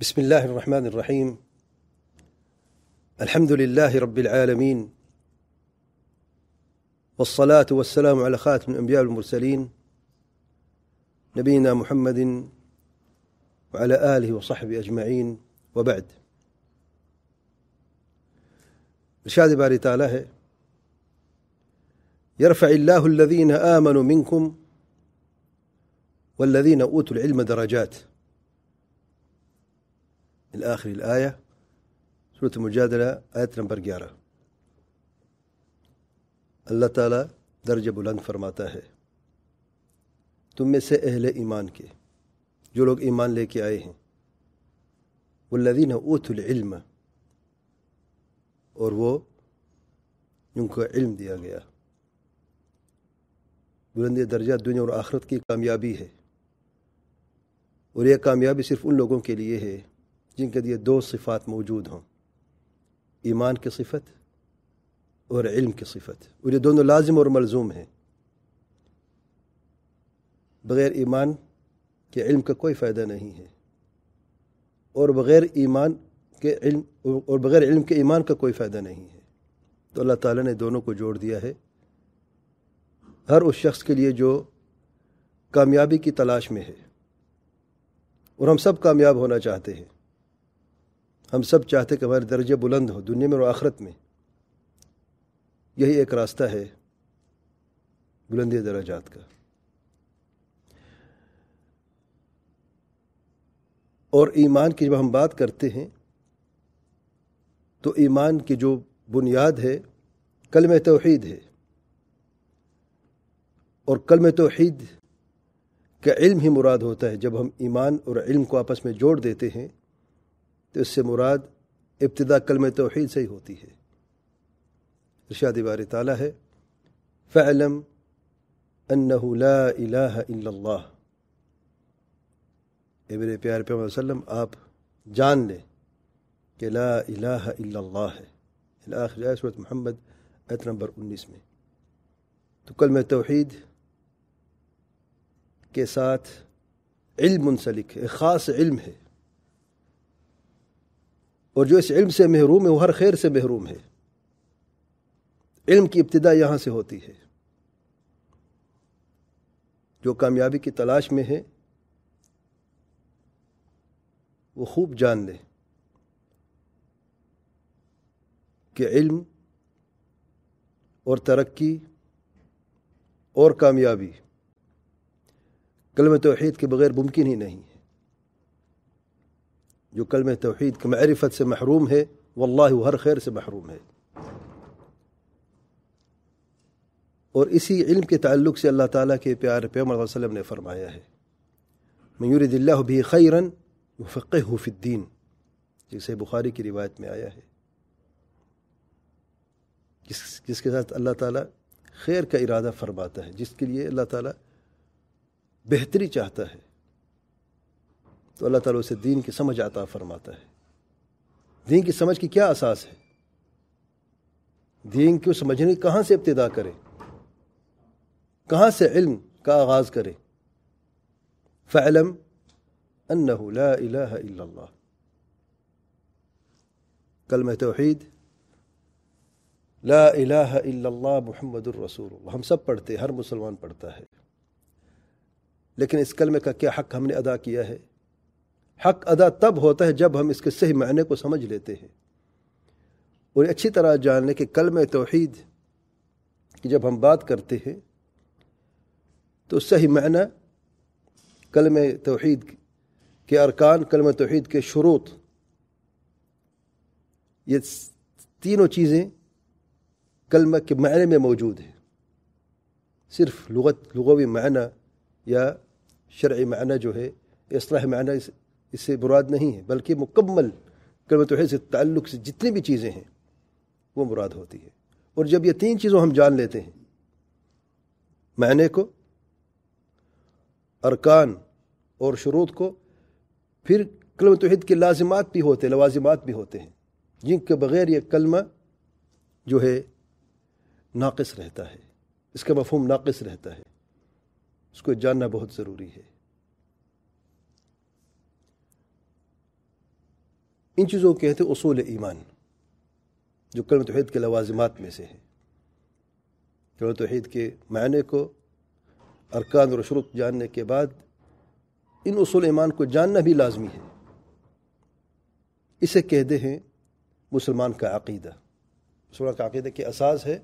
بسم الله الرحمن الرحيم الحمد لله رب العالمين والصلاة والسلام على خاتم الأنبياء والمرسلين نبينا محمد وعلى آله وصحبه أجمعين وبعد إرشاد باري تعالى يرفع الله الذين آمنوا منكم والذين أوتوا العلم درجات الآية الیا سرتمجادرا آیت نمبر گیارہ اللہ تعالیٰ درج بلند فرماتا ہے تم میں سے اہل ایمان کے جو لوگ ایمان لے کے آئے ہیں وہ لوین اوت العلم اور وہ جن کو علم دیا گیا بلند درجہ دنیا اور آخرت کی کامیابی ہے اور یہ کامیابی صرف ان لوگوں کے لیے ہے جن کے لیے دو صفات موجود ہوں ایمان کی صفت اور علم کی صفت اور یہ دونوں لازم اور ملزوم ہیں بغیر ایمان کے علم کا کوئی فائدہ نہیں ہے اور بغیر ایمان کے علم اور بغیر علم کے ایمان کا کوئی فائدہ نہیں ہے تو اللہ تعالیٰ نے دونوں کو جوڑ دیا ہے ہر اس شخص کے لیے جو کامیابی کی تلاش میں ہے اور ہم سب کامیاب ہونا چاہتے ہیں ہم سب چاہتے کہ ہمارے درجہ بلند ہو دنیا میں اور آخرت میں یہی ایک راستہ ہے بلندی درجات کا اور ایمان کی جب ہم بات کرتے ہیں تو ایمان کی جو بنیاد ہے کلم توحید ہے اور کلم توحید کا علم ہی مراد ہوتا ہے جب ہم ایمان اور علم کو آپس میں جوڑ دیتے ہیں تو اس سے مراد ابتدا کلم توحید سے ہی ہوتی ہے ارشاد بار تعالیٰ ہے فعلم اللہ اے میرے پیار پیغام وسلم آپ جان لیں کہ لا الہ الا اللہ ہے محمد ایت نمبر انیس میں تو کلم توحید کے ساتھ علم منسلک ہے خاص علم ہے اور جو اس علم سے محروم ہے وہ ہر خیر سے محروم ہے علم کی ابتدا یہاں سے ہوتی ہے جو کامیابی کی تلاش میں ہے وہ خوب جان لے کہ علم اور ترقی اور کامیابی کلم توحید کے بغیر ممکن ہی نہیں جو توحید کے معرفت سے محروم ہے وہ ہر خیر سے محروم ہے اور اسی علم کے تعلق سے اللہ تعالیٰ کے پیار پیمر وسلم نے فرمایا ہے میور دلہ بھی خیرن فق حفی الدین جسے بخاری کی روایت میں آیا ہے جس جس کے ساتھ اللہ تعالیٰ خیر کا ارادہ فرماتا ہے جس کے لیے اللہ تعالیٰ بہتری چاہتا ہے تو اللہ تعالیٰ اسے دین کی سمجھ عطا فرماتا ہے دین کی سمجھ کی کیا اساس ہے دین کیوں سمجھنے کہاں سے ابتدا کرے کہاں سے علم کا آغاز کرے فعلم لا الہ الا اللہ کلمہ توحید لا الہ الا اللہ محمد الرسول اللہ ہم سب پڑھتے ہر مسلمان پڑھتا ہے لیکن اس کلمہ کا کیا حق ہم نے ادا کیا ہے حق ادا تب ہوتا ہے جب ہم اس کے صحیح معنی کو سمجھ لیتے ہیں اور اچھی طرح جان لیں کہ کلم توحید کی جب ہم بات کرتے ہیں تو صحیح معنی کلم توحید کے ارکان کلم توحید کے شروط یہ تینوں چیزیں کلم کے معنی میں موجود ہیں صرف لغت لغوی معنی یا شرعی معنی جو ہے اصلاح معنی اس سے مراد نہیں ہے بلکہ مکمل کرم توحید سے تعلق سے جتنی بھی چیزیں ہیں وہ مراد ہوتی ہے اور جب یہ تین چیزوں ہم جان لیتے ہیں معنی کو ارکان اور شروط کو پھر کلمہ توحید کے لازمات بھی ہوتے لوازمات بھی ہوتے ہیں جن کے بغیر یہ کلمہ جو ہے ناقص رہتا ہے اس کا مفہوم ناقص رہتا ہے اس کو جاننا بہت ضروری ہے ان چیزوں کو کہتے ہیں اصول ایمان جو کلم توحید کے لوازمات میں سے ہے کلم توحید کے معنی کو ارکان اور شروط جاننے کے بعد ان اصول ایمان کو جاننا بھی لازمی ہے اسے کہتے ہیں مسلمان کا عقیدہ مسلمان کا عقیدہ کے اساس ہے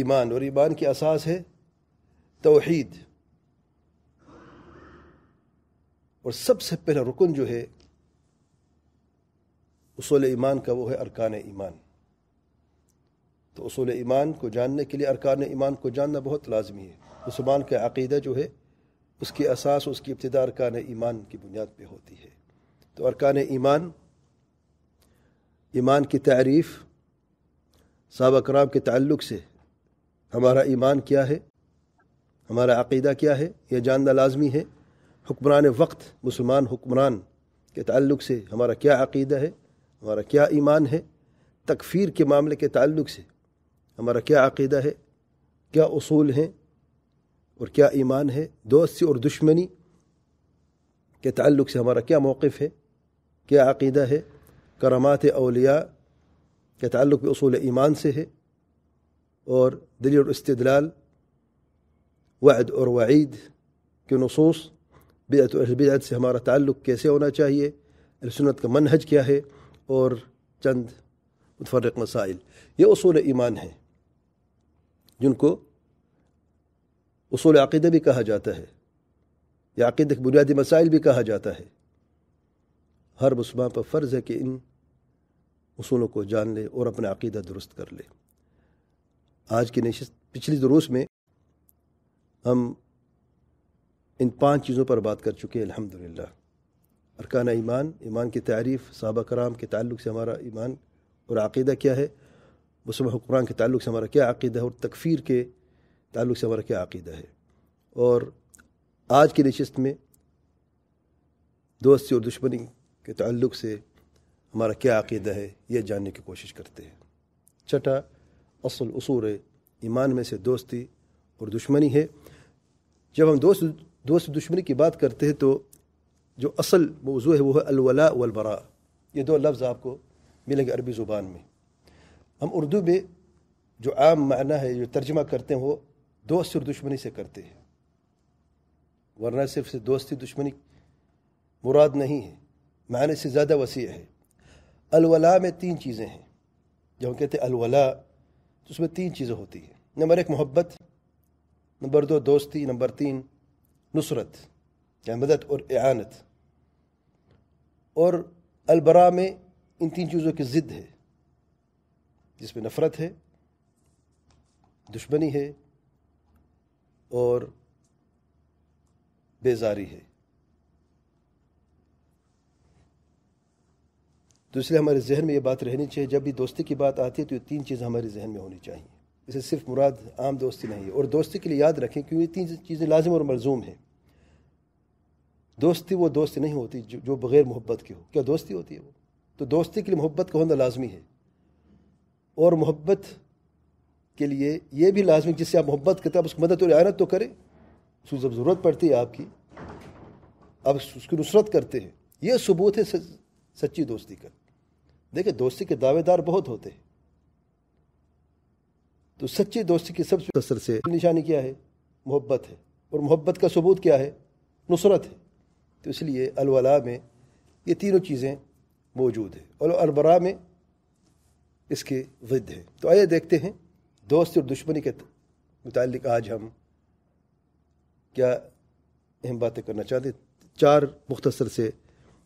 ایمان اور ایمان کے اساس ہے توحید اور سب سے پہلا رکن جو ہے اصول ایمان کا وہ ہے ارکان ایمان تو اصول ایمان کو جاننے کے لیے ارکان ایمان کو جاننا بہت لازمی ہے مسلمان کا عقیدہ جو ہے اس کی اساس اس کی ابتدا ارکان ایمان کی بنیاد پہ ہوتی ہے تو ارکان ایمان ایمان کی تعریف صحابہ کرام کے تعلق سے ہمارا ایمان کیا ہے ہمارا عقیدہ کیا ہے یہ جاننا لازمی ہے حکمران وقت مسلمان حکمران کے تعلق سے ہمارا کیا عقیدہ ہے ہمارا کیا ایمان ہے تکفیر کے معاملے کے تعلق سے ہمارا کیا عقیدہ ہے کیا اصول ہیں اور کیا ایمان ہے دوستی اور دشمنی کے تعلق سے ہمارا کیا موقف ہے کیا عقیدہ ہے کرمات اولیاء کے تعلق بھی اصول ایمان سے ہے اور دلی اور استدلال وعد اور وعید کے نصوص و بدعت سے ہمارا تعلق کیسے ہونا چاہیے السنت کا منحج کیا ہے اور چند متفرق مسائل یہ اصول ایمان ہیں جن کو اصول عقیدہ بھی کہا جاتا ہے یا عقیدہ بنیادی مسائل بھی کہا جاتا ہے ہر مسلمان پر فرض ہے کہ ان اصولوں کو جان لے اور اپنا عقیدہ درست کر لے آج کی نشست پچھلی دروس میں ہم ان پانچ چیزوں پر بات کر چکے الحمد للہ ارکان ایمان ایمان کی تعریف صحابہ کرام کے تعلق سے ہمارا ایمان اور عقیدہ کیا ہے مصبح حکمران کے تعلق سے ہمارا کیا عقیدہ ہے اور تکفیر کے تعلق سے ہمارا کیا عقیدہ ہے اور آج کی نشست میں دوستی اور دشمنی کے تعلق سے ہمارا کیا عقیدہ ہے یہ جاننے کی کوشش کرتے ہیں چھٹا اصل اصور ایمان میں سے دوستی اور دشمنی ہے جب ہم دوست دوست دشمنی کی بات کرتے ہیں تو جو اصل موضوع ہے وہ ہے الولا والبراء یہ دو لفظ آپ کو ملیں گے عربی زبان میں ہم اردو میں جو عام معنی ہے جو ترجمہ کرتے ہیں وہ دوست اور دشمنی سے کرتے ہیں ورنہ صرف سے دوستی دشمنی مراد نہیں ہے معنی سے زیادہ وسیع ہے الولا میں تین چیزیں ہیں جب ہم کہتے ہیں الولا تو اس میں تین چیزیں ہوتی ہیں نمبر ایک محبت نمبر دو دوستی نمبر تین نصرت مدد اور اعانت اور البرا میں ان تین چیزوں کی ضد ہے جس میں نفرت ہے دشمنی ہے اور بیزاری ہے تو اس لیے ہمارے ذہن میں یہ بات رہنی چاہیے جب بھی دوستی کی بات آتی ہے تو یہ تین چیزیں ہمارے ذہن میں ہونی چاہیے اسے صرف مراد عام دوستی نہیں ہے اور دوستی کے لیے یاد رکھیں کیونکہ یہ تین چیزیں لازم اور مرزوم ہیں دوستی وہ دوستی نہیں ہوتی جو بغیر محبت کی ہو کیا دوستی ہوتی ہے وہ تو دوستی کے لیے محبت کا ہونا لازمی ہے اور محبت کے لیے یہ بھی لازمی جس سے آپ محبت کرتے ہیں اس مدد اور عانت تو کریں اس کو جب ضرورت پڑتی ہے آپ کی آپ اس کی نصرت کرتے ہیں یہ ثبوت ہے سچی دوستی کا دیکھیں دوستی کے دعوے دار بہت ہوتے ہیں تو سچی دوستی کی سب سے اثر سے نشانی کیا ہے محبت ہے اور محبت کا ثبوت کیا ہے نصرت ہے تو اس لیے الولا میں یہ تینوں چیزیں موجود ہیں اور البرا میں اس کے ود ہیں تو آئیے دیکھتے ہیں دوست اور دشمنی کے متعلق آج ہم کیا اہم باتیں کرنا چاہتے ہیں چار مختصر سے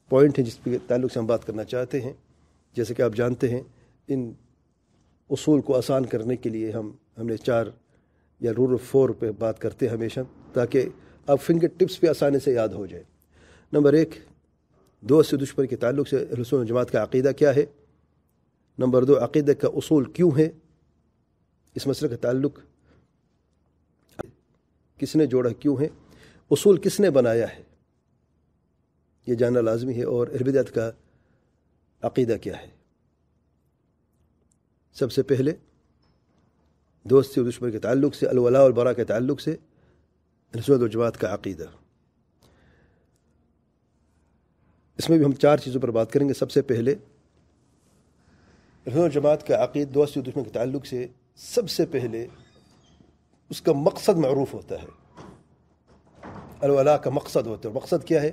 پوائنٹ ہیں جس کے تعلق سے ہم بات کرنا چاہتے ہیں جیسے کہ آپ جانتے ہیں ان اصول کو آسان کرنے کے لیے ہم ہم نے چار یا رول فور پہ بات کرتے ہیں ہمیشہ تاکہ آپ فنگر ٹپس پہ آسانی سے یاد ہو جائے نمبر ایک دوست دشمن کے تعلق سے رسول جماعت کا عقیدہ کیا ہے نمبر دو عقیدہ کا اصول کیوں ہے اس مسئلہ کا تعلق کس نے جوڑا کیوں ہے اصول کس نے بنایا ہے یہ جاننا لازمی ہے اور اربدت کا عقیدہ کیا ہے سب سے پہلے دوست دشمن کے تعلق سے الولا البرا کے تعلق سے رسول جماعت کا عقیدہ اس میں بھی ہم چار چیزوں پر بات کریں گے سب سے پہلے رہن و جماعت کا عقید دوستی دشمن کے تعلق سے سب سے پہلے اس کا مقصد معروف ہوتا ہے الولا کا مقصد ہوتا ہے مقصد کیا ہے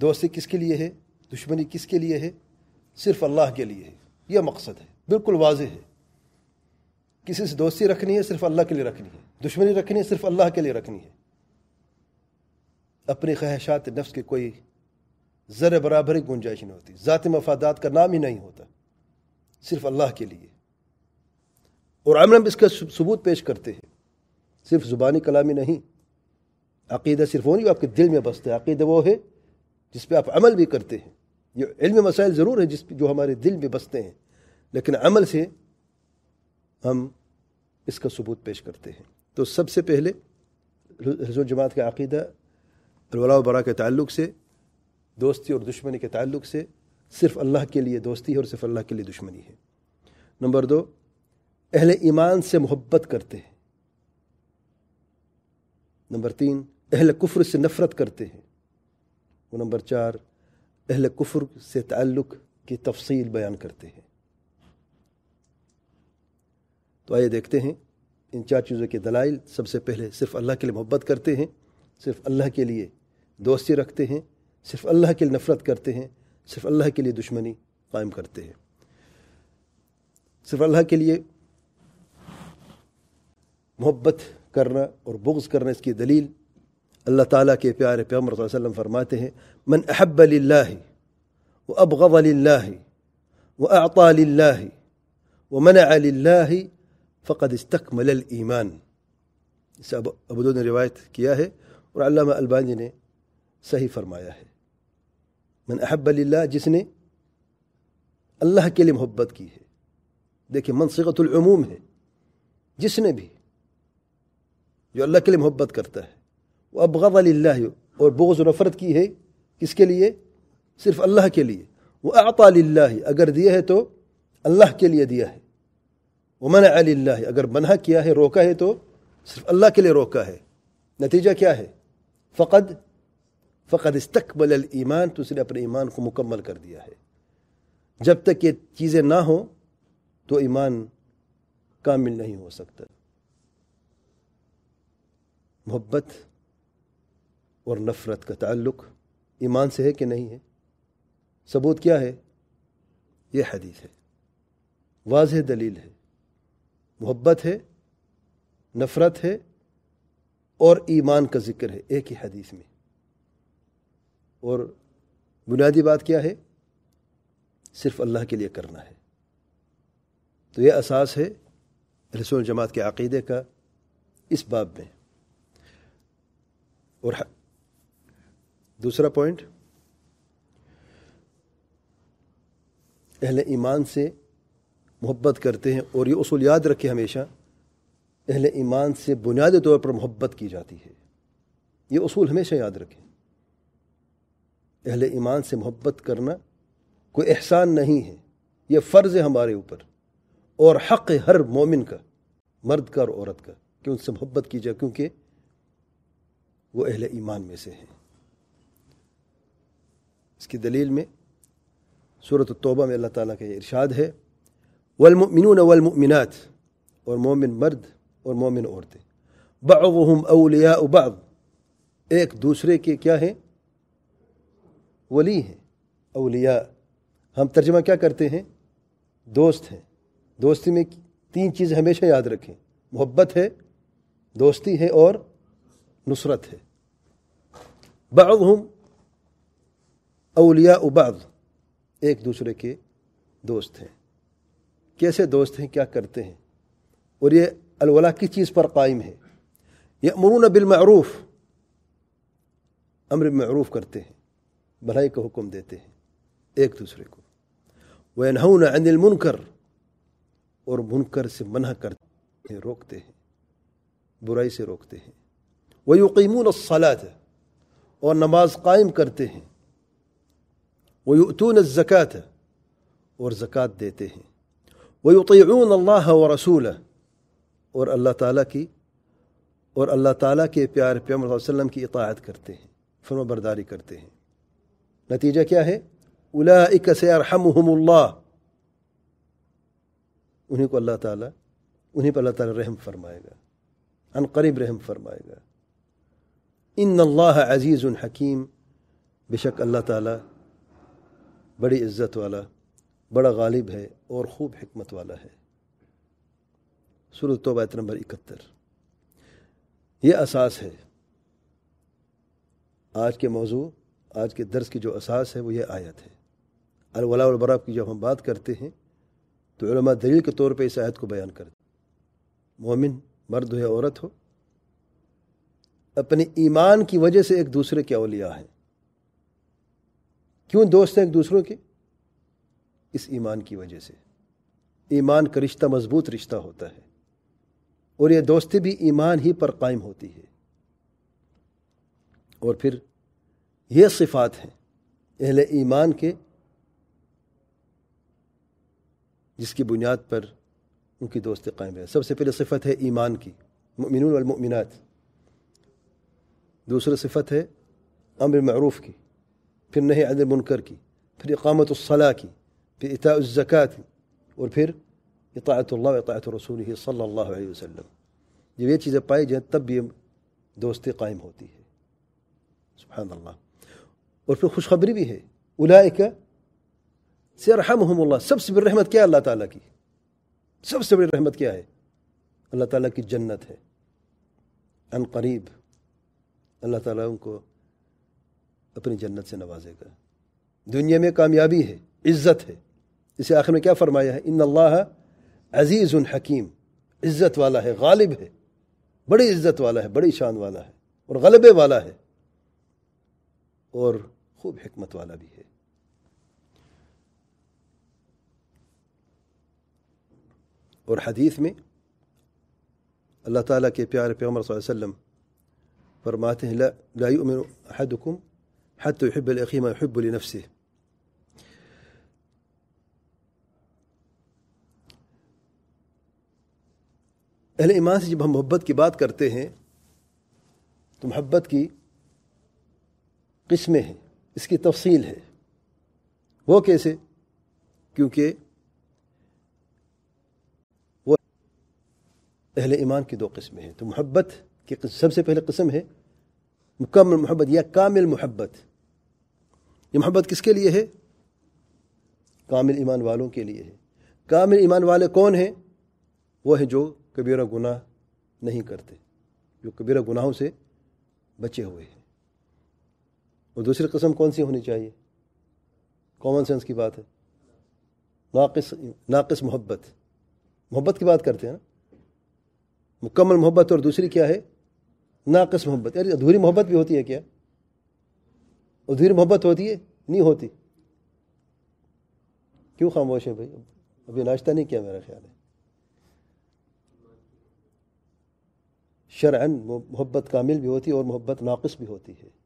دوستی کس کے لیے ہے دشمنی کس کے لیے ہے صرف اللہ کے لیے ہے یہ مقصد ہے بالکل واضح ہے کسی سے دوستی رکھنی ہے صرف اللہ کے لیے رکھنی ہے دشمنی رکھنی ہے صرف اللہ کے لیے رکھنی ہے اپنی خواہشات نفس کے کوئی زر برابر ہی گنجائش نہیں ہوتی ذاتی مفادات کا نام ہی نہیں ہوتا صرف اللہ کے لیے اور امن اس کا ثبوت پیش کرتے ہیں صرف زبانی کلامی نہیں عقیدہ صرف وہ نہیں آپ کے دل میں بستا ہے عقیدہ وہ ہے جس پہ آپ عمل بھی کرتے ہیں یہ علم مسائل ضرور ہے جس پہ جو ہمارے دل میں بستے ہیں لیکن عمل سے ہم اس کا ثبوت پیش کرتے ہیں تو سب سے پہلے حضور جماعت کا عقیدہ الولاء و برا کے تعلق سے دوستی اور دشمنی کے تعلق سے صرف اللہ کے لیے دوستی ہے اور صرف اللہ کے لیے دشمنی ہے نمبر دو اہل ایمان سے محبت کرتے ہیں نمبر تین اہل کفر سے نفرت کرتے ہیں نمبر چار اہل کفر سے تعلق کی تفصیل بیان کرتے ہیں تو آئیے دیکھتے ہیں ان چار چیزوں کے دلائل سب سے پہلے صرف اللہ کے لیے محبت کرتے ہیں صرف اللہ کے لیے دوستی رکھتے ہیں صرف اللہ کے لیے نفرت کرتے ہیں صرف اللہ کے لیے دشمنی قائم کرتے ہیں صرف اللہ کے لیے محبت کرنا اور بغض کرنا اس کی دلیل اللہ تعالیٰ کے پیارے پیغمبر صلی اللہ علیہ وسلم فرماتے ہیں من احب للہ اللّہ و ابغ للہ اللّہ وہ اقا علّاہ و من عل اللہ فقط استخمل اسے ابو نے روایت کیا ہے اور علامہ البانی نے صحیح فرمایا ہے من احب علی اللہ جس نے اللہ کے لیے محبت کی ہے دیکھیں منصقت العموم ہے جس نے بھی جو اللہ کے لیے محبت کرتا ہے وہ ابغض وال اور بغض و نفرت کی ہے کس کے لیے صرف اللہ کے لیے وہ اقالیہ اگر دیا ہے تو اللہ کے لیے دیا ہے وہ منع علّہ اگر منع کیا ہے روکا ہے تو صرف اللہ کے لیے روکا ہے نتیجہ کیا ہے فقط فقط استقبل الایمان تو اس نے اپنے ایمان کو مکمل کر دیا ہے جب تک یہ چیزیں نہ ہوں تو ایمان کامل نہیں ہو سکتا محبت اور نفرت کا تعلق ایمان سے ہے کہ نہیں ہے ثبوت کیا ہے یہ حدیث ہے واضح دلیل ہے محبت ہے نفرت ہے اور ایمان کا ذکر ہے ایک ہی حدیث میں اور بنیادی بات کیا ہے صرف اللہ کے لیے کرنا ہے تو یہ اساس ہے رسول جماعت کے عقیدے کا اس باب میں اور دوسرا پوائنٹ اہل ایمان سے محبت کرتے ہیں اور یہ اصول یاد رکھے ہمیشہ اہل ایمان سے بنیادی طور پر محبت کی جاتی ہے یہ اصول ہمیشہ یاد رکھیں اہل ایمان سے محبت کرنا کوئی احسان نہیں ہے یہ فرض ہے ہمارے اوپر اور حق ہے ہر مومن کا مرد کا اور عورت کا کہ ان سے محبت کی جائے کیونکہ وہ اہل ایمان میں سے ہیں اس کی دلیل میں صورت التوبہ میں اللہ تعالیٰ کا یہ ارشاد ہے والمؤمنون والمؤمنات اور مومن مرد اور مومن عورتیں بعضهم اولیاء بعض ایک دوسرے کے کیا ہیں ولی ہیں اولیاء ہم ترجمہ کیا کرتے ہیں دوست ہیں دوستی میں تین چیزیں ہمیشہ یاد رکھیں محبت ہے دوستی ہے اور نصرت ہے بعضهم اولیاء بعض ایک دوسرے کے دوست ہیں کیسے دوست ہیں کیا کرتے ہیں اور یہ الولا کی چیز پر قائم ہے یہ امرون بالمعروف امر معروف کرتے ہیں بھلائی کا حکم دیتے ہیں ایک دوسرے کو وہ انہوں المنکر اور منکر سے منع کرتے ہیں روکتے ہیں برائی سے روکتے ہیں وہ یقیمون الصالات اور نماز قائم کرتے ہیں وہ یتون زکوٰۃ اور زکوٰۃ دیتے ہیں وہ یقیون اللہ و رسول اور اللہ تعالیٰ کی اور اللہ تعالیٰ کے پیار پیمر وسلم کی اطاعت کرتے ہیں فن و برداری کرتے ہیں نتیجہ کیا ہے اولئک سیرحمہم اللہ انہیں کو اللہ تعالیٰ انہیں پر اللہ تعالیٰ رحم فرمائے گا قریب رحم فرمائے گا ان اللہ عزیز الحکیم بے شک اللہ تعالیٰ بڑی عزت والا بڑا غالب ہے اور خوب حکمت والا ہے سورت توبہ بات نمبر اکہتر یہ اساس ہے آج کے موضوع آج کے درس کی جو اساس ہے وہ یہ آیت ہے الولا البرا کی جب ہم بات کرتے ہیں تو علماء دلیل کے طور پہ اس آیت کو بیان کرتے ہیں مومن مرد ہو یا عورت ہو اپنے ایمان کی وجہ سے ایک دوسرے کے اولیاء ہیں کیوں دوست ہیں ایک دوسروں کے اس ایمان کی وجہ سے ایمان کا رشتہ مضبوط رشتہ ہوتا ہے اور یہ دوستی بھی ایمان ہی پر قائم ہوتی ہے اور پھر یہ صفات ہیں اہل ایمان کے جس کی بنیاد پر ان کی دوستی قائم ہے سب سے پہلے صفت ہے ایمان کی مؤمنون والمؤمنات دوسرے صفت ہے امر معروف کی پھر نہیں عدل منکر کی پھر اقامت کی پھر اطاع الزکا کی اور پھر اطاعت اللہ اطاعت رسول صلی اللہ علیہ وسلم جب یہ چیزیں پائی جائیں تب بھی دوستی قائم ہوتی ہے سبحان اللہ اور پھر خوشخبری بھی ہے اللہ سے سیرحمحم اللہ سب سے بڑی رحمت کیا اللہ تعالیٰ کی سب سے بڑی رحمت کیا ہے اللہ تعالیٰ کی جنت ہے ان قریب اللہ تعالیٰ ان کو اپنی جنت سے نوازے گا دنیا میں کامیابی ہے عزت ہے اسے آخر میں کیا فرمایا ہے ان اللہ عزیز الحکیم عزت والا ہے غالب ہے بڑی عزت والا ہے بڑی شان والا ہے اور غلبے والا ہے اور خوب حکمت والا بھی ہے اور حدیث میں اللہ تعالیٰ کے پیار پیغمبر صلی اللہ علیہ وسلم فرماتے ہیں لا, لا يؤمن احدكم حتى يحب الاخي ما يحب لنفسه اہل ایمان سے جب ہم محبت کی بات کرتے ہیں تو محبت کی قسمیں ہیں اس کی تفصیل ہے وہ کیسے کیونکہ وہ اہل ایمان کی دو قسمیں ہیں تو محبت کی سب سے پہلے قسم ہے مکمل محبت یا کامل محبت یہ محبت کس کے لیے ہے کامل ایمان والوں کے لیے ہے کامل ایمان والے کون ہیں وہ ہیں جو کبیرہ گناہ نہیں کرتے جو کبیرہ گناہوں سے بچے ہوئے ہیں اور دوسری قسم کون سی ہونی چاہیے کامن سینس کی بات ہے ناقص ناقص محبت محبت کی بات کرتے ہیں نا مکمل محبت اور دوسری کیا ہے ناقص محبت یعنی ادھوری محبت بھی ہوتی ہے کیا ادھوری محبت ہوتی ہے نہیں ہوتی کیوں خاموش ہے بھائی ابھی ناشتہ نہیں کیا میرا خیال ہے شرعن محبت کامل بھی ہوتی ہے اور محبت ناقص بھی ہوتی ہے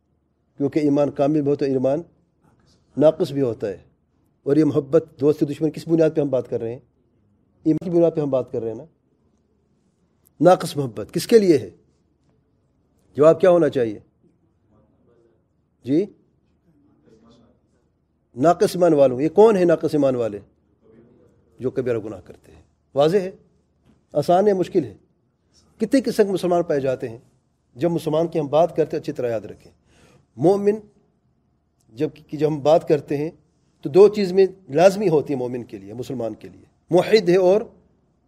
کیونکہ ایمان کامل بھی ہوتا ہے ایمان ناقص بھی ہوتا ہے اور یہ محبت دوست دشمن کس بنیاد پہ ہم بات کر رہے ہیں ایمان کی بنیاد پہ ہم بات کر رہے ہیں نا ناقص محبت کس کے لیے ہے جواب کیا ہونا چاہیے جی ناقص ایمان والوں یہ کون ہے ناقص ایمان والے جو کبیرہ گناہ کرتے ہیں واضح ہے آسان ہے مشکل ہے کتنے کے مسلمان پائے جاتے ہیں جب مسلمان کی ہم بات کرتے اچھی طرح یاد رکھیں مومن جب کہ جب ہم بات کرتے ہیں تو دو چیز میں لازمی ہوتی ہے مومن کے لیے مسلمان کے لیے موحد ہے اور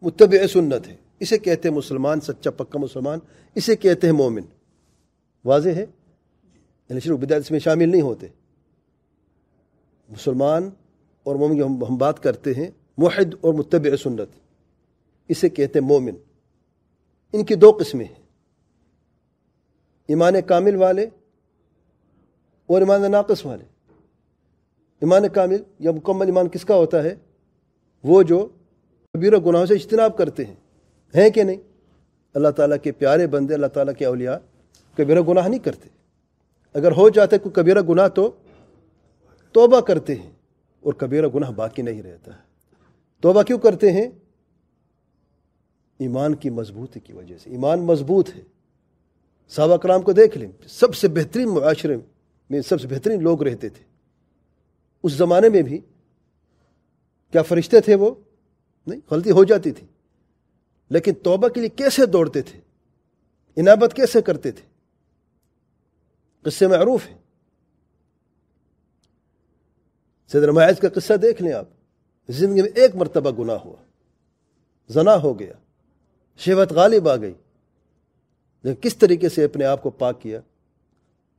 متبع سنت ہے اسے کہتے ہیں مسلمان سچا پکا مسلمان اسے کہتے ہیں مومن واضح ہے یعنی شروع ابداء اس میں شامل نہیں ہوتے مسلمان اور مومن ہم بات کرتے ہیں موحد اور متبع سنت اسے کہتے ہیں مومن ان کی دو قسمیں ہیں ایمان کامل والے اور ایمان ناقص والے ایمان کامل یا مکمل ایمان کس کا ہوتا ہے وہ جو کبیر و گناہوں سے اجتناب کرتے ہیں ہیں کہ نہیں اللہ تعالیٰ کے پیارے بندے اللہ تعالیٰ کے اولیاء کبیرہ و گناہ نہیں کرتے اگر ہو جاتے کوئی کبیرہ و گناہ توبہ کرتے ہیں اور کبیرہ و گناہ باقی نہیں رہتا ہے توبہ کیوں کرتے ہیں ایمان کی مضبوطی کی وجہ سے ایمان مضبوط ہے صحابہ کرام کو دیکھ لیں سب سے بہترین معاشرے میں میں سب سے بہترین لوگ رہتے تھے اس زمانے میں بھی کیا فرشتے تھے وہ نہیں غلطی ہو جاتی تھی لیکن توبہ کے لیے کیسے دوڑتے تھے انابت کیسے کرتے تھے قصے معروف ہے صدر المایض کا قصہ دیکھ لیں آپ زندگی میں ایک مرتبہ گناہ ہوا زنا ہو گیا شہوت غالب آ گئی کس طریقے سے اپنے آپ کو پاک کیا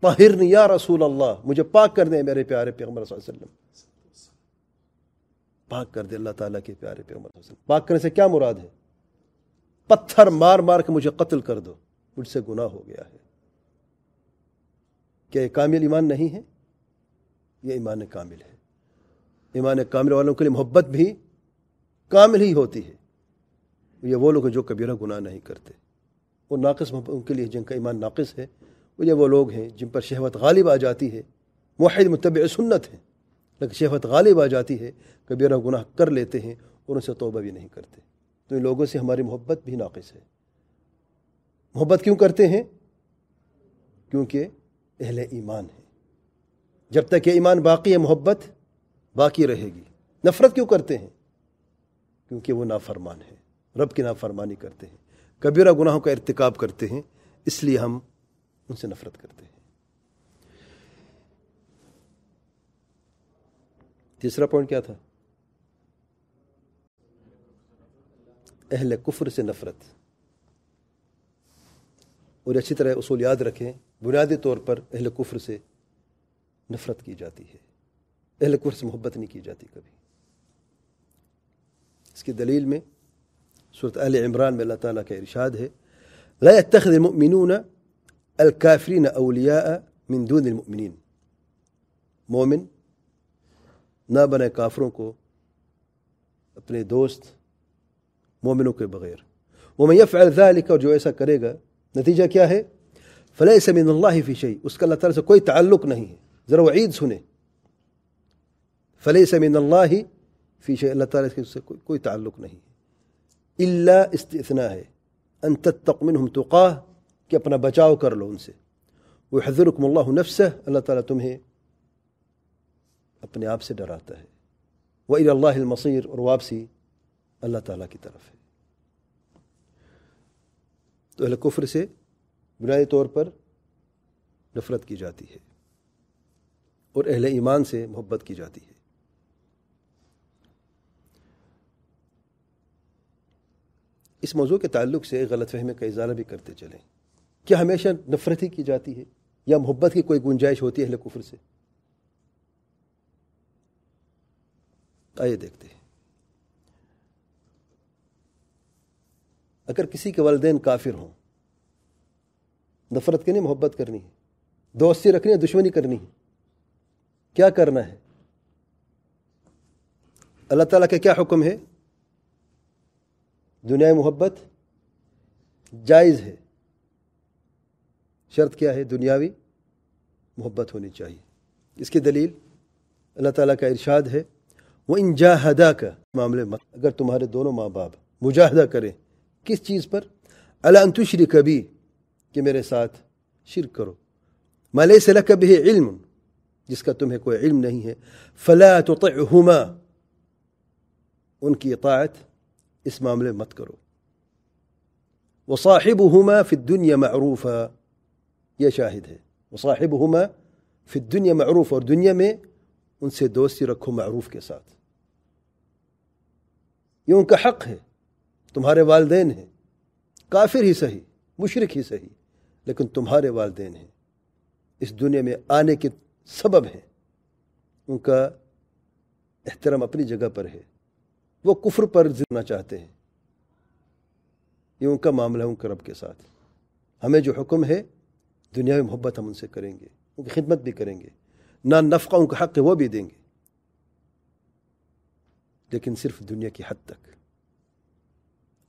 پہرن یا رسول اللہ مجھے پاک کر دیں میرے پیارے پیغمبر صلی اللہ علیہ وسلم پاک کر دے اللہ تعالیٰ کے پیارے پیغمبر صلی اللہ علیہ وسلم پاک کرنے سے کیا مراد ہے پتھر مار مار کے مجھے قتل کر دو مجھ سے گناہ ہو گیا ہے کیا یہ کامل ایمان نہیں ہے یہ ایمان کامل ہے ایمان کامل والوں کے لیے محبت بھی کامل ہی ہوتی ہے یہ وہ لوگ جو کبیرہ گناہ نہیں کرتے وہ ناقص محبت کے لیے جن کا ایمان ناقص ہے وہ یہ وہ لوگ ہیں جن پر شہوت غالب آ جاتی ہے موحد متبع سنت ہیں لیکن شہوت غالب آ جاتی ہے کبھی و گناہ کر لیتے ہیں اور ان سے توبہ بھی نہیں کرتے تو ان لوگوں سے ہماری محبت بھی ناقص ہے محبت کیوں کرتے ہیں کیونکہ اہل ایمان ہیں جب تک یہ ایمان باقی ہے محبت باقی رہے گی نفرت کیوں کرتے ہیں کیونکہ وہ نافرمان ہیں رب کی نافرمانی کرتے ہیں کبیرہ گناہوں کا ارتکاب کرتے ہیں اس لیے ہم ان سے نفرت کرتے ہیں تیسرا پوائنٹ کیا تھا اہل کفر سے نفرت اور اچھی طرح اصول یاد رکھیں بنیادی طور پر اہل کفر سے نفرت کی جاتی ہے اہل کفر سے محبت نہیں کی جاتی کبھی اس کی دلیل میں صورت اہل عمران میں اللہ تعالیٰ کا ارشاد ہے لا يتخذ المؤمنون الكافرين أولياء من دون المؤمنين مؤمن نابنا كافرون كو اپنے دوست مومنوں کے بغیر ومن يفعل ذلك اور جو ایسا کرے گا نتیجہ کیا ہے فلیس من الله في شيء اس کا اللہ تعالیٰ سے کوئی تعلق نہیں ذرا وعید سنیں فلیس من الله في شيء اللہ تعالیٰ سے کوئی تعلق نہیں الا استثناء ہے ان تتق منهم تقاه کہ اپنا بچاؤ کر لو ان سے وہ حضرت اللہ نفس اللہ تعالیٰ تمہیں اپنے آپ سے ڈراتا ہے وہ اللہ المصیر اور واپسی اللہ تعالیٰ کی طرف ہے تو اہل کفر سے بنیادی طور پر نفرت کی جاتی ہے اور اہل ایمان سے محبت کی جاتی ہے اس موضوع کے تعلق سے غلط فہمی کا اظہار بھی کرتے چلیں کیا ہمیشہ نفرت ہی کی جاتی ہے یا محبت کی کوئی گنجائش ہوتی ہے اہل کفر سے آئیے دیکھتے ہیں اگر کسی کے والدین کافر ہوں نفرت کے نہیں محبت کرنی ہے دوستی رکھنی ہے دشمنی کرنی ہے کیا کرنا ہے اللہ تعالیٰ کا کیا حکم ہے دنیا محبت جائز ہے شرط کیا ہے دنیاوی محبت ہونی چاہیے اس کی دلیل اللہ تعالیٰ کا ارشاد ہے وہ انجاہدہ کا معاملے مت اگر تمہارے دونوں ماں باپ مجاہدہ کریں کس چیز پر اللہ علاتشری کبھی کہ میرے ساتھ شرک کرو ملیہ صلاح کبھی علم جس کا تمہیں کوئی علم نہیں ہے فلا وطما ان کی اطاعت اس معاملے مت کرو وہ صاحب ہما فت دنیا معروف عروفہ یہ شاہد ہے مصاحب صاحب پھر دنیا معروف اور دنیا میں ان سے دوستی رکھو معروف کے ساتھ یہ ان کا حق ہے تمہارے والدین ہیں کافر ہی صحیح مشرق ہی صحیح لیکن تمہارے والدین ہیں اس دنیا میں آنے کے سبب ہیں ان کا احترام اپنی جگہ پر ہے وہ کفر پر زندنا چاہتے ہیں یہ ان کا معاملہ ان کا رب کے ساتھ ہمیں جو حکم ہے دنیا میں محبت ہم ان سے کریں گے ان کی خدمت بھی کریں گے نہ نفقہ ان کا حق ہے وہ بھی دیں گے لیکن صرف دنیا کی حد تک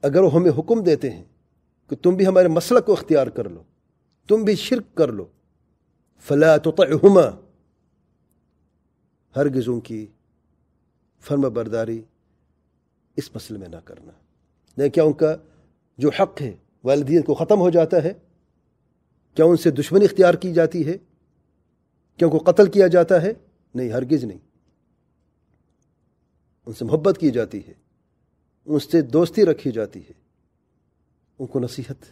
اگر وہ ہمیں حکم دیتے ہیں کہ تم بھی ہمارے مسئلہ کو اختیار کر لو تم بھی شرک کر لو فلا تطعہما ہرگز ان کی فرم برداری اس مسئلے میں نہ کرنا نہ کیا ان کا جو حق ہے والدین کو ختم ہو جاتا ہے کیا ان سے دشمنی اختیار کی جاتی ہے کیا ان کو قتل کیا جاتا ہے نہیں ہرگز نہیں ان سے محبت کی جاتی ہے ان سے دوستی رکھی جاتی ہے ان کو نصیحت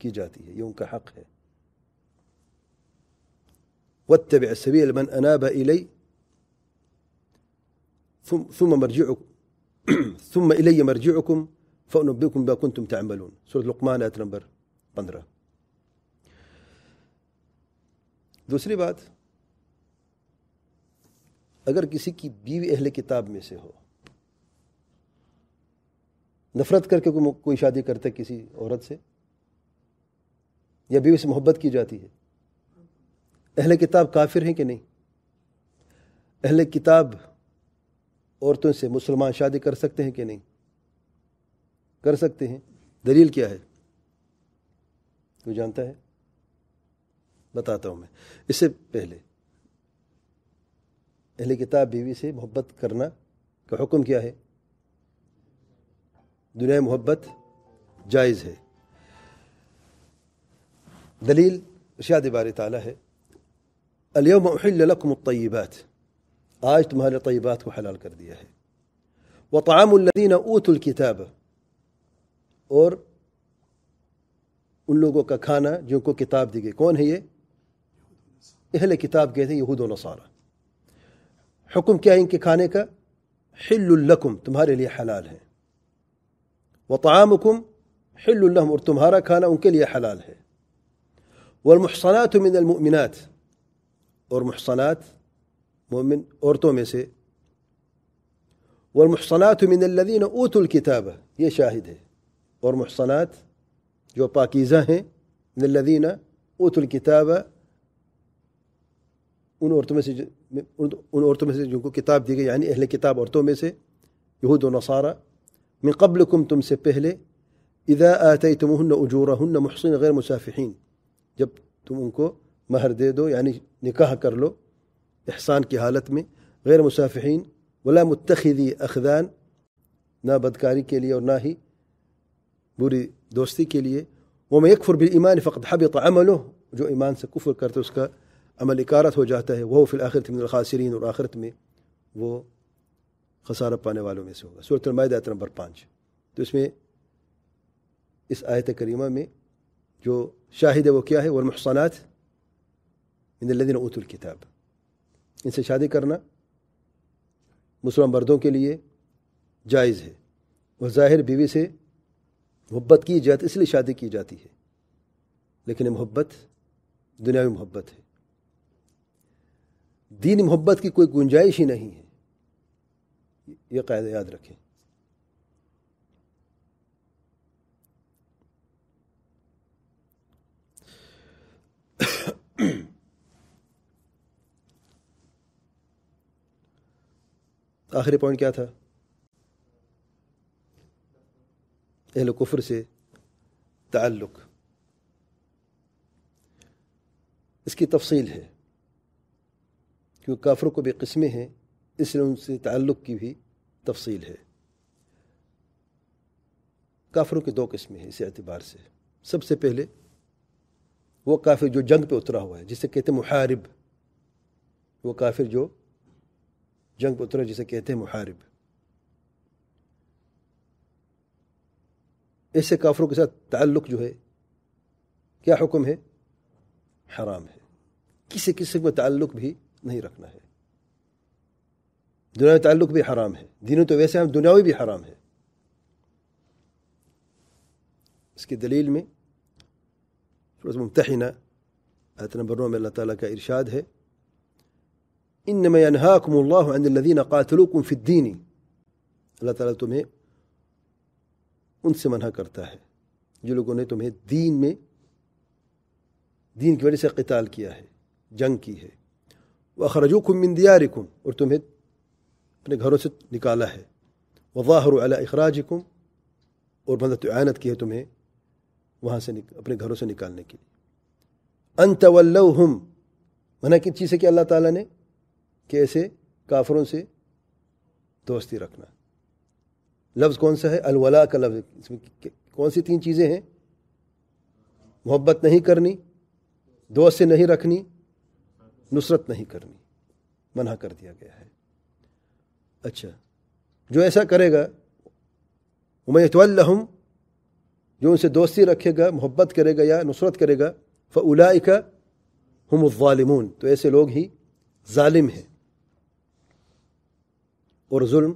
کی جاتی ہے یہ ان کا حق ہے وطبی انا بہلئی بما وکم تعملون سورۃ لقمان الکمانت نمبر 15 دوسری بات اگر کسی کی بیوی اہل کتاب میں سے ہو نفرت کر کے کوئی شادی کرتا ہے کسی عورت سے یا بیوی سے محبت کی جاتی ہے اہل کتاب کافر ہیں کہ نہیں اہل کتاب عورتوں سے مسلمان شادی کر سکتے ہیں کہ نہیں کر سکتے ہیں دلیل کیا ہے تو جانتا ہے بتاتا ہوں میں اس سے پہلے اہل کتاب بیوی سے محبت کرنا کا حکم کیا ہے دنیا محبت جائز ہے دلیل بار تعالیٰ ہے احل الطیبات آج تمہارے طیبات کو حلال کر دیا ہے وطعام الذین اوت الکتاب اور ان لوگوں کا کھانا جن کو کتاب دی گئی کون ہے یہ اهل كتاب كيتن يهود ونصارى حكم كاين كي حل لكم تمهار لي حلال هي وطعامكم حل لهم ارتمهارا كان انك لي حلال هي والمحصنات من المؤمنات اور محصنات مؤمن ارتمسي والمحصنات من الذين اوتوا الكتاب هي شاهد هي اور محصنات جو باكيزا هي من الذين اوتوا الكتابه ان عورتوں میں سے ان عورتوں میں سے جن کو کتاب دی گئی یعنی اہل کتاب عورتوں میں سے یہود و نصارہ من قبل کم تم سے پہلے اذا آتے تم ہن اجور ہن محسن غیر مسافحین جب تم ان کو مہر دے دو یعنی نکاح کر لو احسان کی حالت میں غیر مسافحین ولا متخذی اخذان نہ بدکاری کے لیے اور نہ ہی بری دوستی کے لیے وہ میں ایک فربی ایمان فقط حبط عمل جو ایمان سے کفر کرتے اس کا عمل اکارت ہو جاتا ہے وہ فی الآخرت الخاسرین اور آخرت میں وہ خسارہ پانے والوں میں سے ہوگا صورت المائدہ آیت نمبر پانچ تو اس میں اس آیت کریمہ میں جو شاہد ہے وہ کیا ہے وہ مقصانات ان الدین ات الکتاب ان سے شادی کرنا مسلم مردوں کے لیے جائز ہے اور ظاہر بیوی سے محبت کی جاتی اس لیے شادی کی جاتی ہے لیکن یہ محبت دنیاوی محبت ہے دین محبت کی کوئی گنجائش ہی نہیں ہے یہ قاعدہ یاد رکھیں آخری پوائنٹ کیا تھا اہل کفر سے تعلق اس کی تفصیل ہے کیونکہ کافروں کو بھی قسمیں ہیں اس لیے ان سے تعلق کی بھی تفصیل ہے کافروں کی دو قسمیں ہیں اس اعتبار سے سب سے پہلے وہ کافر جو جنگ پہ اترا ہوا ہے جسے کہتے ہیں محارب وہ کافر جو جنگ پہ اترا ہے جسے کہتے ہیں محارب ایسے کافروں کے ساتھ تعلق جو ہے کیا حکم ہے حرام ہے کسی کسی کا تعلق بھی نہیں رکھنا ہے دنیاوی تعلق بھی حرام ہے دینوں تو ویسے ہم دنیاوی بھی حرام ہے اس کی دلیل میں شروع ممتحنہ نمبر نو میں اللہ تعالیٰ کا ارشاد ہے ان ينهاكم اللہ عن الدین قاتل في فدینی اللہ تعالیٰ تمہیں ان سے منع کرتا ہے جو لوگوں نے تمہیں دین میں دین کی وجہ سے قتال کیا ہے جنگ کی ہے وہ خرجوکم من دیا اور تمہیں اپنے گھروں سے نکالا ہے علی الخراجم اور مدد عینت کی ہے تمہیں وہاں سے اپنے گھروں سے نکالنے کے لیے انط ول منع کن چیز ہے کہ اللہ تعالیٰ نے کہ ایسے کافروں سے دوستی رکھنا لفظ کون سا ہے الولا کا لفظ اس میں کون سی تین چیزیں ہیں محبت نہیں کرنی دوست سے نہیں رکھنی نصرت نہیں کرنی منع کر دیا گیا ہے اچھا جو ایسا کرے گا الحم جو ان سے دوستی رکھے گا محبت کرے گا یا نصرت کرے گا فلاق کا ہم تو ایسے لوگ ہی ظالم ہیں اور ظلم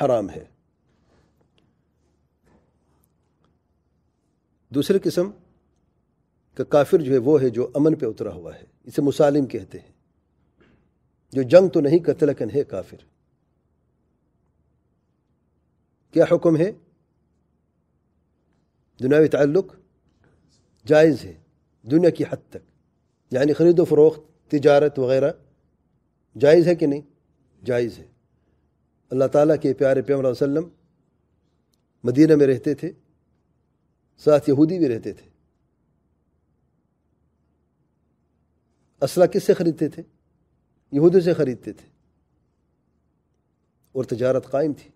حرام ہے دوسری قسم کہ کافر جو ہے وہ ہے جو امن پہ اترا ہوا ہے اسے مسالم کہتے ہیں جو جنگ تو نہیں کرتے لیکن ہے کافر کیا حکم ہے دنیاوی تعلق جائز ہے دنیا کی حد تک یعنی خرید و فروخت تجارت وغیرہ جائز ہے کہ نہیں جائز ہے اللہ تعالیٰ کے پیار پیمر وسلم مدینہ میں رہتے تھے ساتھ یہودی بھی رہتے تھے اسلحہ کس سے خریدتے تھے یہود سے خریدتے تھے اور تجارت قائم تھی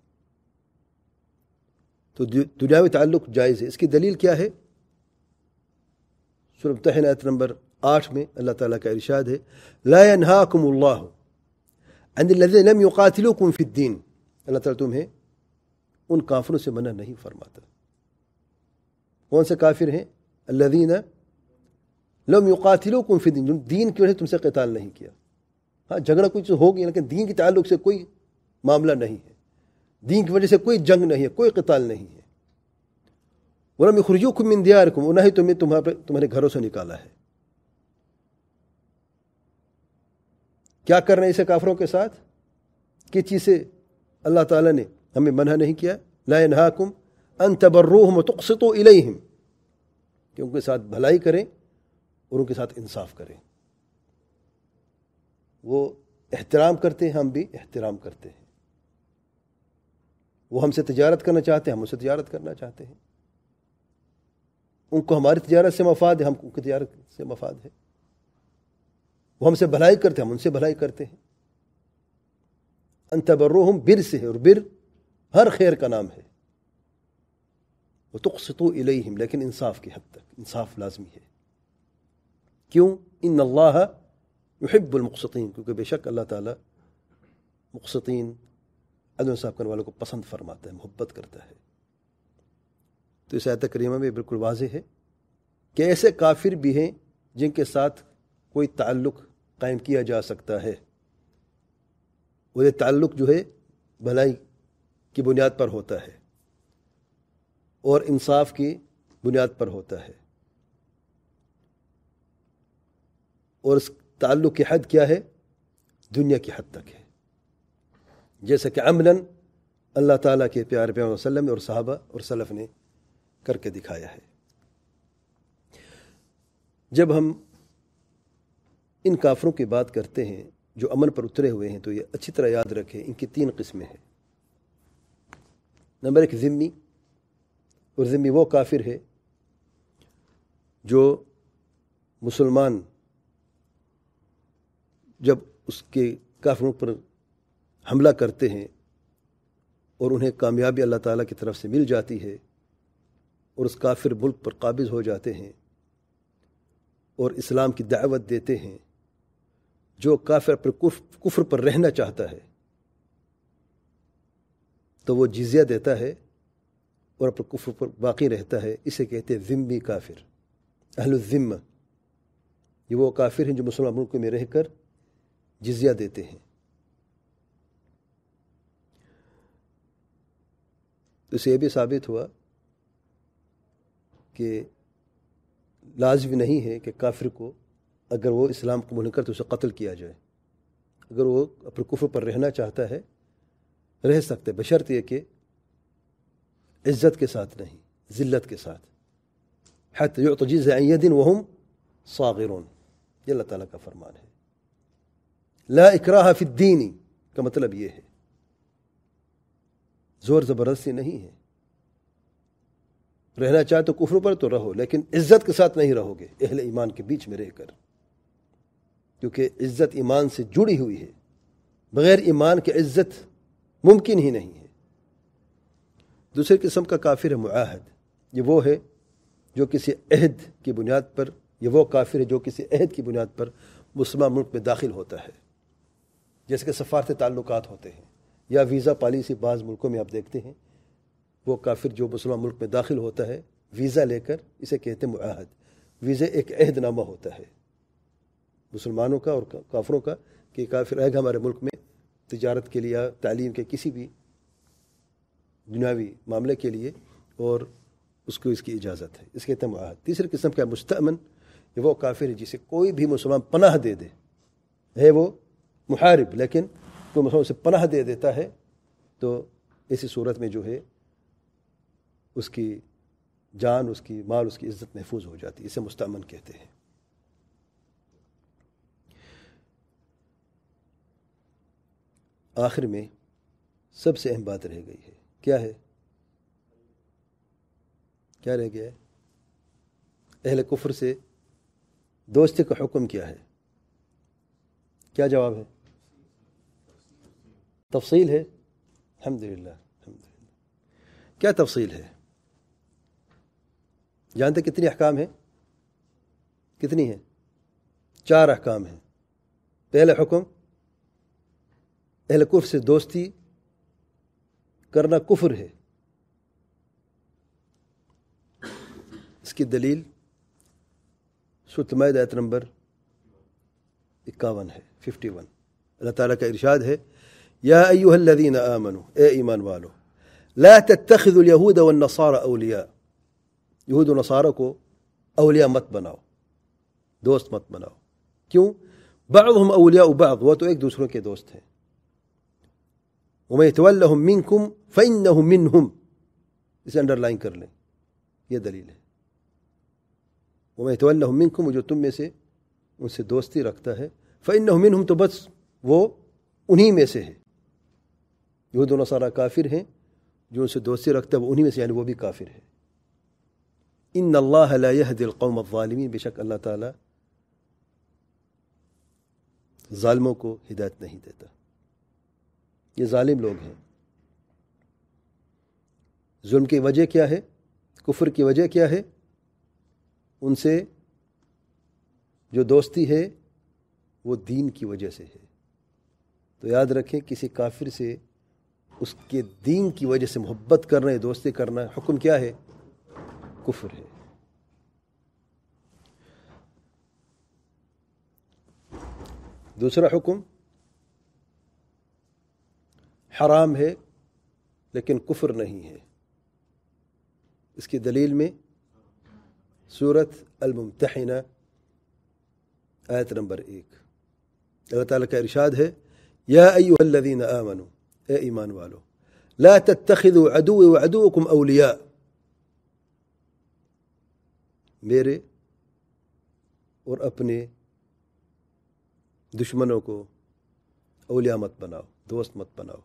تو دنیاوی تعلق جائز ہے اس کی دلیل کیا ہے سر آیت نمبر آٹھ میں اللہ تعالیٰ کا ارشاد ہے لا ينهاكم اللہ عند الذین لم يقاتلوكم في الدين اللہ تعالیٰ تمہیں ان کافروں سے منع نہیں فرماتا کون سے کافر ہیں الذین لم کم فی دین دین کی وجہ سے تم سے قتال نہیں کیا ہاں جھگڑا کوئی گیا لیکن دین کے تعلق سے کوئی معاملہ نہیں ہے دین کی وجہ سے کوئی جنگ نہیں ہے کوئی قتال نہیں ہے ورم خرجیو کم اندیار کم تمہیں تمہارے گھروں سے نکالا ہے کیا کر رہے ہیں اسے کافروں کے ساتھ کس چیز سے اللہ تعالیٰ نے ہمیں منع نہیں کیا لا انہاکم ان تبروہم تقسطو الیہم ال کہ ان کے ساتھ بھلائی کریں اور ان کے ساتھ انصاف کریں وہ احترام کرتے ہیں ہم بھی احترام کرتے ہیں وہ ہم سے تجارت کرنا چاہتے ہیں ہم اسے تجارت کرنا چاہتے ہیں ان کو ہماری تجارت سے مفاد ہے ہم ان کی تجارت سے مفاد ہے وہ ہم سے بھلائی کرتے ہیں ہم ان سے بھلائی کرتے ہیں ہم بر سے ہے اور بر ہر خیر کا نام ہے وہ تخصو الیہم لیکن انصاف کے حد تک انصاف لازمی ہے کیوں ان اللہ یحب المقسطین کیونکہ بے شک اللہ تعالیٰ مقسطین عدم صاحب کرنے والوں کو پسند فرماتا ہے محبت کرتا ہے تو اس آیت کریمہ میں بالکل واضح ہے کہ ایسے کافر بھی ہیں جن کے ساتھ کوئی تعلق قائم کیا جا سکتا ہے وہ یہ تعلق جو ہے بھلائی کی بنیاد پر ہوتا ہے اور انصاف کی بنیاد پر ہوتا ہے اور اس تعلق کی حد کیا ہے دنیا کی حد تک ہے جیسا کہ عملاً اللہ تعالیٰ کے پیار پیار وسلم اور صحابہ اور صلف نے کر کے دکھایا ہے جب ہم ان کافروں کی بات کرتے ہیں جو امن پر اترے ہوئے ہیں تو یہ اچھی طرح یاد رکھیں ان کی تین قسمیں ہیں نمبر ایک ذمی اور ذمی وہ کافر ہے جو مسلمان جب اس کے کافروں پر حملہ کرتے ہیں اور انہیں کامیابی اللہ تعالیٰ کی طرف سے مل جاتی ہے اور اس کافر ملک پر قابض ہو جاتے ہیں اور اسلام کی دعوت دیتے ہیں جو کافر پر کفر پر رہنا چاہتا ہے تو وہ جزیہ دیتا ہے اور اپنے کفر پر باقی رہتا ہے اسے کہتے ہیں ذمی کافر اہل الذمہ یہ وہ کافر ہیں جو مسلمان ملک میں رہ کر جزیہ دیتے ہیں تو اسے یہ بھی ثابت ہوا کہ لازمی نہیں ہے کہ کافر کو اگر وہ اسلام قبول کر تو اسے قتل کیا جائے اگر وہ اپنے کفر پر رہنا چاہتا ہے رہ سکتے بشرط یہ کہ عزت کے ساتھ نہیں ذلت کے ساتھ حتی یعطجیز جی دِن صاغرون یہ اللہ تعالیٰ کا فرمان ہے لا اکراہ فی الدینی کا مطلب یہ ہے زور زبردستی نہیں ہے رہنا چاہے تو کفر پر تو رہو لیکن عزت کے ساتھ نہیں رہو گے اہل ایمان کے بیچ میں رہ کر کیونکہ عزت ایمان سے جڑی ہوئی ہے بغیر ایمان کے عزت ممکن ہی نہیں ہے دوسرے قسم کا کافر ہے معاہد یہ وہ ہے جو کسی عہد کی بنیاد پر یہ وہ کافر ہے جو کسی عہد کی بنیاد پر مسلمہ ملک میں داخل ہوتا ہے جیسے کہ سفارت تعلقات ہوتے ہیں یا ویزا پالیسی بعض ملکوں میں آپ دیکھتے ہیں وہ کافر جو مسلمان ملک میں داخل ہوتا ہے ویزا لے کر اسے کہتے ہیں معاہد ویزے ایک عہد نامہ ہوتا ہے مسلمانوں کا اور کافروں کا کہ کافر عہد ہمارے ملک میں تجارت کے لیے یا تعلیم کے کسی بھی دنیاوی معاملے کے لیے اور اس کو اس کی اجازت ہے اس کہتے معاہد تیسرے قسم کا مستمن وہ کافر ہے جسے کوئی بھی مسلمان پناہ دے دے ہے وہ محارب لیکن کوئی مسلمان اسے پناہ دے دیتا ہے تو اسی صورت میں جو ہے اس کی جان اس کی مال اس کی عزت محفوظ ہو جاتی ہے اسے مستعمن کہتے ہیں آخر میں سب سے اہم بات رہ گئی ہے کیا ہے کیا رہ گیا ہے اہل کفر سے دوستی کا حکم کیا ہے کیا جواب ہے تفصیل ہے الحمد للہ الحمد للہ کیا تفصیل ہے جانتے کتنی احکام ہیں کتنی ہیں چار احکام ہیں پہلا حکم اہل کف سے دوستی کرنا کفر ہے اس کی دلیل سرتمید آیت نمبر اکاون ہے ففٹی ون اللہ تعالیٰ کا ارشاد ہے يا أيها الذين آمنوا إيه إيمان والو لا تتخذوا اليهود والنصارى أولياء يهود ونصارى كو أولياء مت بناؤ دوست مت بناؤ كيو بعضهم أولياء بعض واتو تو دوسرون كي دوست ومن وما يتولهم منكم فإنه منهم اسے أندر کر لیں یہ دلیل ہے وما يتولهم منكم وجو تم میں سے ان سے دوستی رکھتا ہے فإنه منهم تو بس وہ انہی میں سے ہے یہود دونوں سارا کافر ہیں جو ان سے دوستی رکھتے وہ انہی میں سے یعنی وہ بھی کافر ہے ان اللہ علیہ دل قوم اقوالی بے شک اللہ تعالیٰ ظالموں کو ہدایت نہیں دیتا یہ ظالم لوگ ہیں ظلم کی وجہ کیا ہے کفر کی وجہ کیا ہے ان سے جو دوستی ہے وہ دین کی وجہ سے ہے تو یاد رکھیں کسی کافر سے اس کے دین کی وجہ سے محبت کرنا دوستی کرنا حکم کیا ہے کفر ہے دوسرا حکم حرام ہے لیکن کفر نہیں ہے اس کی دلیل میں سورت الممتحنہ آیت نمبر ایک اللہ تعالیٰ کا ارشاد ہے یا ایوہ الذین آمنوا اے ایمان والو لا تخو ادو کم اولیاء میرے اور اپنے دشمنوں کو اولیاء مت بناؤ دوست مت بناؤ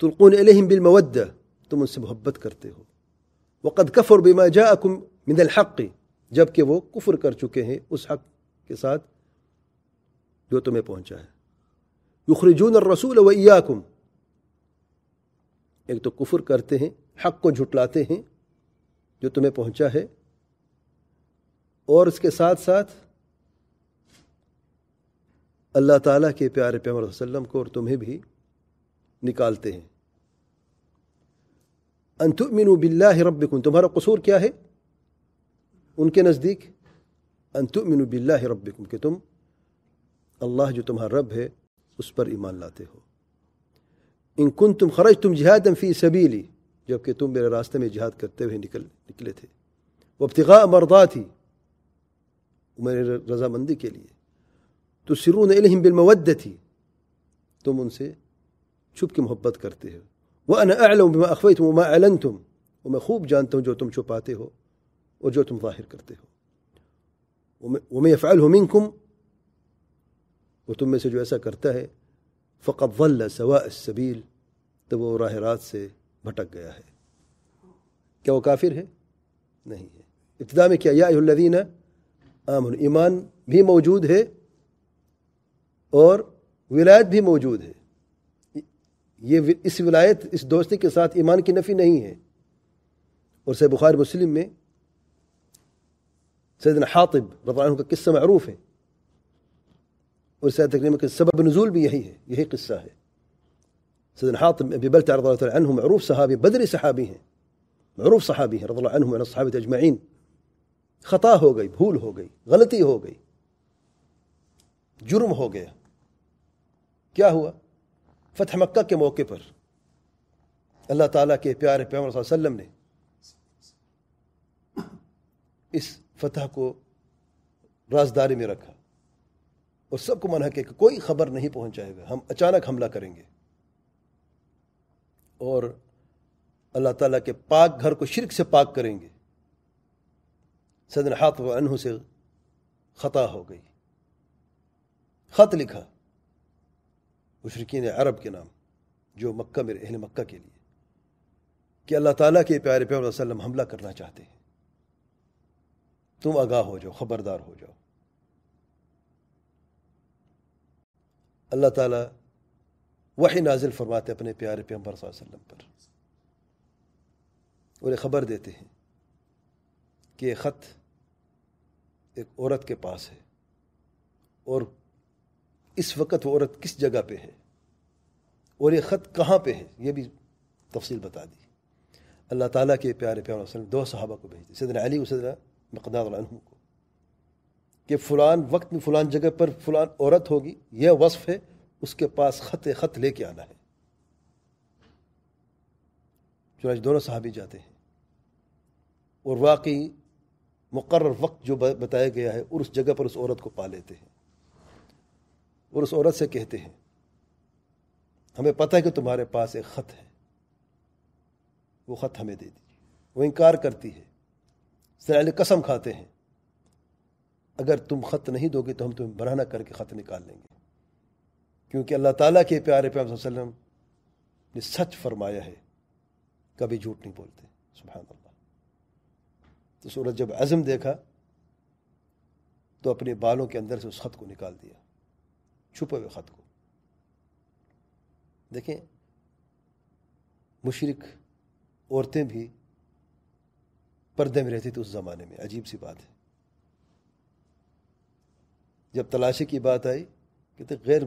تلقون الہم بالمود تم ان سے محبت کرتے ہو وقد قدکف بما بیمہ من الحق جب کہ وہ کفر کر چکے ہیں اس حق کے ساتھ جو تمہیں پہنچا ہے یخرجون الرسول و ایک تو کفر کرتے ہیں حق کو جھٹلاتے ہیں جو تمہیں پہنچا ہے اور اس کے ساتھ ساتھ اللہ تعالیٰ کے پیارے پیمر وسلم کو اور تمہیں بھی نکالتے ہیں ان تؤمنوا باللہ ربکم تمہارا قصور کیا ہے ان کے نزدیک ان تؤمنوا باللہ ربکم کہ تم اللہ جو تمہارا رب ہے اس پر ایمان لاتے ہو ان کن تم خرج تم جہادی سبھی لی جبکہ تم میرے راستے میں جہاد کرتے ہوئے نکل نکلے تھے وہ ابتغاء مردا تھی میرے رضامندی کے لیے تو سرون الہم بالمود تھی تم ان سے چھپ کے محبت کرتے ہو وہ بما اخویت وما تم وہ میں خوب جانتا ہوں جو تم چھپاتے ہو اور جو تم ظاہر کرتے ہو وہ میں فعل تم تم میں سے جو ایسا کرتا ہے ول سوا السبیل تو وہ راہ رات سے بھٹک گیا ہے کیا وہ کافر ہے نہیں ہے ابتدا میں کیا یا الدین آمن ایمان بھی موجود ہے اور ولایت بھی موجود ہے یہ اس ولایت اس دوستی کے ساتھ ایمان کی نفی نہیں ہے اور سے بخار مسلم میں حاطب رضی اللہ عنہ کا قصہ معروف ہے اور سيدنا تكريم سبب النزول به هي هي قصه هي سيدنا حاطم ابي بلتع رضي الله عنه معروف صحابي بدري صحابي معروف صحابي رضي الله عنه وعن الصحابه اجمعين خطا هو گئی بھول هو گئی غلطي هو گئی جرم هو گیا کیا ہوا فتح مکہ کے موقع پر اللہ تعالیٰ کے پیارے پیغمبر صلی اللہ علیہ وسلم نے اس فتح کو رازداری میں رکھا اور سب کو منع کہ کوئی خبر نہیں پہنچائے گا ہم اچانک حملہ کریں گے اور اللہ تعالیٰ کے پاک گھر کو شرک سے پاک کریں گے صدر ہاتھ و انہوں سے خطا ہو گئی خط لکھا مشرقین عرب کے نام جو مکہ میرے اہل مکہ کے لیے کہ اللہ تعالیٰ کے پیارے پہ وسلم حملہ کرنا چاہتے ہیں تم آگاہ ہو جاؤ خبردار ہو جاؤ اللہ تعالیٰ وہی نازل فرماتے اپنے پیارے پیمبر علیہ وسلم پر اور خبر دیتے ہیں کہ یہ خط ایک عورت کے پاس ہے اور اس وقت وہ عورت کس جگہ پہ ہے اور یہ خط کہاں پہ ہے یہ بھی تفصیل بتا دی اللہ تعالیٰ کے پیارے پیار وسلم دو صحابہ کو بھیج دی سیدنا علی سیدنا مقدار عنہ کو کہ فلان وقت میں فلان جگہ پر فلان عورت ہوگی یہ وصف ہے اس کے پاس خط خط لے کے آنا ہے چنانچہ دونوں صحابی جاتے ہیں اور واقعی مقرر وقت جو بتایا گیا ہے اور اس جگہ پر اس عورت کو پا لیتے ہیں اور اس عورت سے کہتے ہیں ہمیں پتہ ہے کہ تمہارے پاس ایک خط ہے وہ خط ہمیں دے دیجیے وہ انکار کرتی ہے سرعلی قسم کھاتے ہیں اگر تم خط نہیں دو گے تو ہم تمہیں برہنہ کر کے خط نکال لیں گے کیونکہ اللہ تعالیٰ کے پیارے پیام وسلم نے سچ فرمایا ہے کبھی جھوٹ نہیں بولتے سبحان اللہ تو سورج جب عزم دیکھا تو اپنے بالوں کے اندر سے اس خط کو نکال دیا چھپے ہوئے خط کو دیکھیں مشرق عورتیں بھی پردے میں رہتی تھی اس زمانے میں عجیب سی بات ہے جب تلاشی کی بات آئی کہتے غیر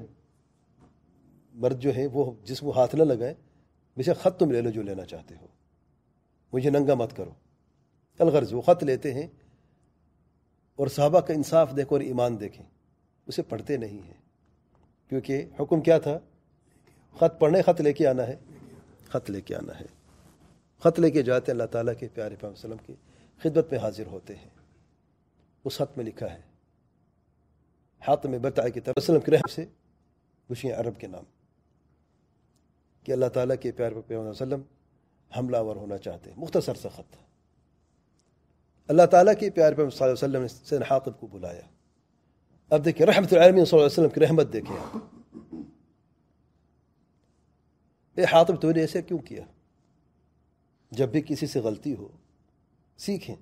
مرد جو ہیں وہ جسم ہاتھ نہ لگائیں مجھے خط تم لے لو جو لینا چاہتے ہو مجھے ننگا مت کرو الغرض وہ خط لیتے ہیں اور صحابہ کا انصاف دیکھو اور ایمان دیکھیں اسے پڑھتے نہیں ہیں کیونکہ حکم کیا تھا خط پڑھنے خط لے کے آنا ہے خط لے کے آنا ہے خط لے کے جاتے اللہ تعالیٰ کے پیارے پاک وسلم کی خدمت میں حاضر ہوتے ہیں اس خط میں لکھا ہے ہاتم کی کہ وسلم کے رحم سے خوشیاں عرب کے نام کہ اللہ تعالیٰ کے پیار پر پیم وسلم حملہ ور ہونا چاہتے ہیں مختصر سخت تھا اللہ تعالیٰ کے پیار صلی اللہ علیہ نے سین حاطب کو بلایا اب دیکھیں رحمت صلی اللہ علیہ وسلم کی رحمت آپ اے حاطب تو نے ایسا کیوں کیا جب بھی کسی سے غلطی ہو سیکھیں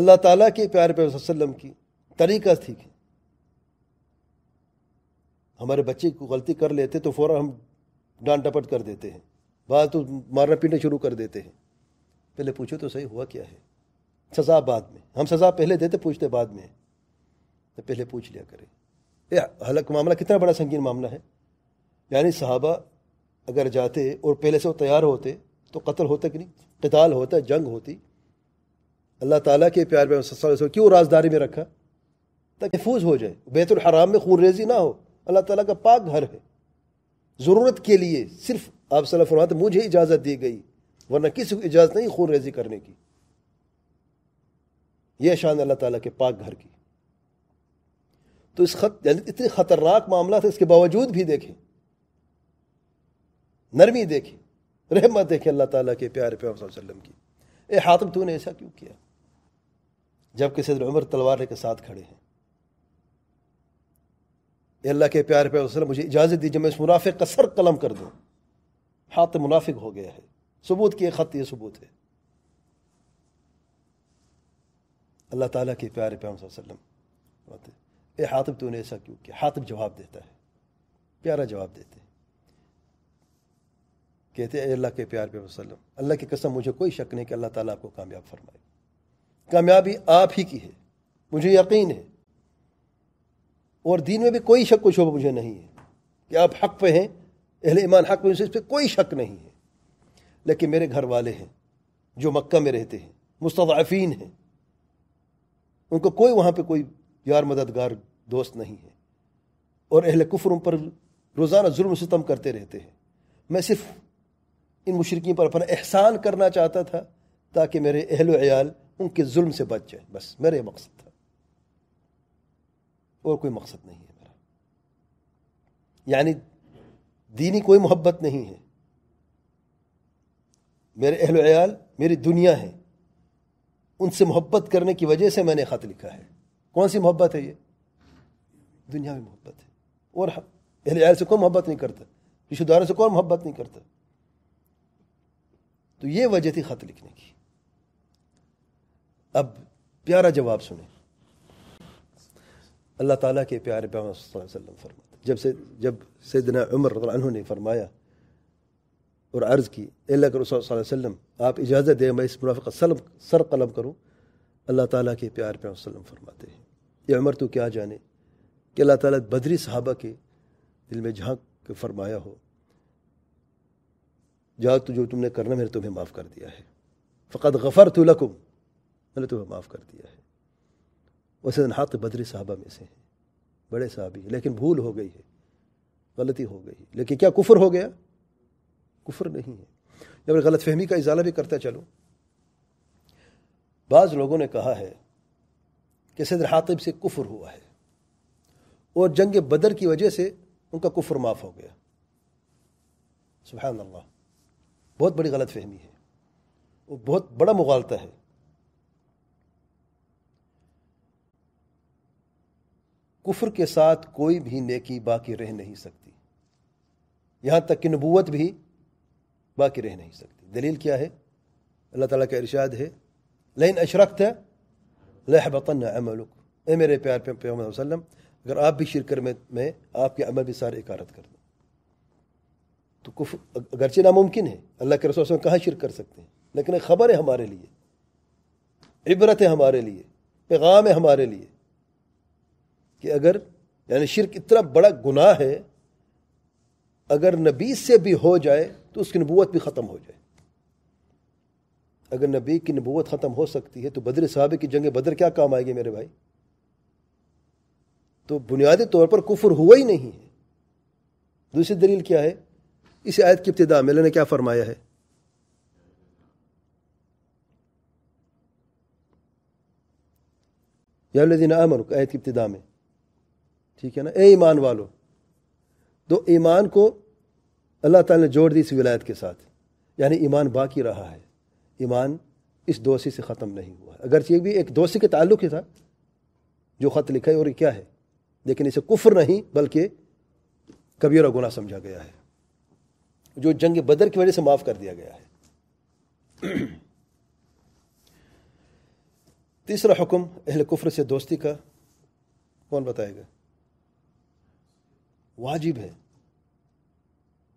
اللہ تعالیٰ کے پیار پہ علیہ وسلم کی طریقہ ٹھیک ہے ہمارے بچے کو غلطی کر لیتے تو فوراً ہم ڈانٹ ٹپٹ کر دیتے ہیں بعض مارنا پیٹنا شروع کر دیتے ہیں پہلے پوچھو تو صحیح ہوا کیا ہے سزا بعد میں ہم سزا پہلے دیتے پوچھتے بعد میں تو پہلے پوچھ لیا کرے یہ حلق معاملہ کتنا بڑا سنگین معاملہ ہے یعنی صحابہ اگر جاتے اور پہلے سے وہ تیار ہوتے تو قتل ہوتا کہ نہیں قتال ہوتا جنگ ہوتی اللہ تعالیٰ کے پیار میں کیوں رازداری میں رکھا تک محفوظ ہو جائے بیت الحرام میں خون ریزی نہ ہو اللہ تعالیٰ کا پاک گھر ہے ضرورت کے لیے صرف آپ صلی اللہ فرماتے مجھے اجازت دی گئی ورنہ کسی کو اجازت نہیں خون ریزی کرنے کی یہ شان اللہ تعالیٰ کے پاک گھر کی تو اس خط یعنی اتنے خطرناک معاملہ تھا اس کے باوجود بھی دیکھیں نرمی دیکھیں رحمت دیکھیں اللہ تعالیٰ کے پیار صلی اللہ علیہ وسلم کی اے حاتم تو نے ایسا کیوں کیا جب کہ صدر عمر تلوار کے ساتھ کھڑے ہیں اے اللہ کے پیار پہ وسلم مجھے اجازت دیجیے میں اس منافق کا سر قلم کر دوں ہاتھ منافق ہو گیا ہے ثبوت ایک خط یہ ثبوت ہے اللہ تعالیٰ کے پیار پہ وسلم اے حاطب تو نے ایسا کیوں کیا حاطب جواب دیتا ہے پیارا جواب دیتے کہتے ہیں اے اللہ کے پیار پہ وسلم اللہ کی قسم مجھے کوئی شک نہیں کہ اللہ تعالیٰ آپ کو کامیاب فرمائے کامیابی آپ ہی کی ہے مجھے یقین ہے اور دین میں بھی کوئی شک و شبہ مجھے نہیں ہے کہ آپ حق پہ ہیں اہل ایمان حق پہ پہ اس کوئی شک نہیں ہے لیکن میرے گھر والے ہیں جو مکہ میں رہتے ہیں مستضعفین ہیں ان کو کوئی وہاں پہ کوئی یار مددگار دوست نہیں ہے اور اہل کفر ان پر روزانہ ظلم و ستم کرتے رہتے ہیں میں صرف ان مشرقین پر اپنا احسان کرنا چاہتا تھا تاکہ میرے اہل و عیال ان کے ظلم سے بچ جائیں بس میرے مقصد اور کوئی مقصد نہیں ہے میرا یعنی دینی کوئی محبت نہیں ہے میرے اہل عیال میری دنیا ہے ان سے محبت کرنے کی وجہ سے میں نے خط لکھا ہے کون سی محبت ہے یہ دنیا میں محبت ہے اور اہل عیال سے کوئی محبت نہیں کرتا رشتہ داروں سے کوئی محبت نہیں کرتا تو یہ وجہ تھی خط لکھنے کی اب پیارا جواب سنیں اللہ تعالیٰ کے پیار وسلم صرماتے جب سے جب سیدنا عمر رضی اللہ عنہ نے فرمایا اور عرض کی اللہ کے رسول اللہ علیہ وسلم آپ اجازت دیں میں اس منافق سلم سر قلم کروں اللہ تعالیٰ کے پیار علیہ وسلم فرماتے ہیں یہ عمر تو کیا جانے کہ اللہ تعالیٰ بدری صحابہ کے دل میں جھانک کے فرمایا ہو جہاں تو جو تم نے کرنا میں نے تمہیں معاف کر دیا ہے فقط غفر تو لکم میں نے تمہیں معاف کر دیا ہے اور صدید ہاقب بدری صحابہ میں سے ہیں بڑے صحابی ہیں لیکن بھول ہو گئی ہے غلطی ہو گئی لیکن کیا کفر ہو گیا کفر نہیں ہے جب غلط فہمی کا اضالہ بھی کرتا چلو بعض لوگوں نے کہا ہے کہ صدر حاطب سے کفر ہوا ہے اور جنگ بدر کی وجہ سے ان کا کفر معاف ہو گیا سبحان اللہ بہت بڑی غلط فہمی ہے وہ بہت بڑا مغالطہ ہے کفر کے ساتھ کوئی بھی نیکی باقی رہ نہیں سکتی یہاں تک کہ نبوت بھی باقی رہ نہیں سکتی دلیل کیا ہے اللہ تعالیٰ کا ارشاد ہے لین اشرخت ہے لہ بطن اے میرے پیار پہ علیہ وسلم اگر آپ بھی شرکر میں میں آپ کے عمل بھی سارے اکارت کر دوں تو کفر اگرچہ ناممکن ہے اللہ کے رسول میں کہاں شرک کر سکتے ہیں لیکن خبر ہے ہمارے لیے عبرت ہے ہمارے لیے پیغام ہے ہمارے لیے کہ اگر یعنی شرک اتنا بڑا گناہ ہے اگر نبی سے بھی ہو جائے تو اس کی نبوت بھی ختم ہو جائے اگر نبی کی نبوت ختم ہو سکتی ہے تو بدر صاحب کی جنگ بدر کیا کام آئے گی میرے بھائی تو بنیادی طور پر کفر ہوا ہی نہیں ہے دوسری دلیل کیا ہے اس آیت کی ابتدا میں نے کیا فرمایا ہے یا الذین آمنوا آیت کی ابتدا میں ٹھیک ہے نا اے ایمان والو تو ایمان کو اللہ تعالیٰ نے جوڑ دی اس ولایت کے ساتھ یعنی ایمان باقی رہا ہے ایمان اس دوستی سے ختم نہیں ہوا ہے اگرچہ یہ بھی ایک دوستی کے تعلق ہی تھا جو خط لکھا ہے اور کیا ہے لیکن اسے کفر نہیں بلکہ کبیرہ اور گناہ سمجھا گیا ہے جو جنگ بدر کی وجہ سے معاف کر دیا گیا ہے تیسرا حکم اہل کفر سے دوستی کا کون بتائے گا واجب ہے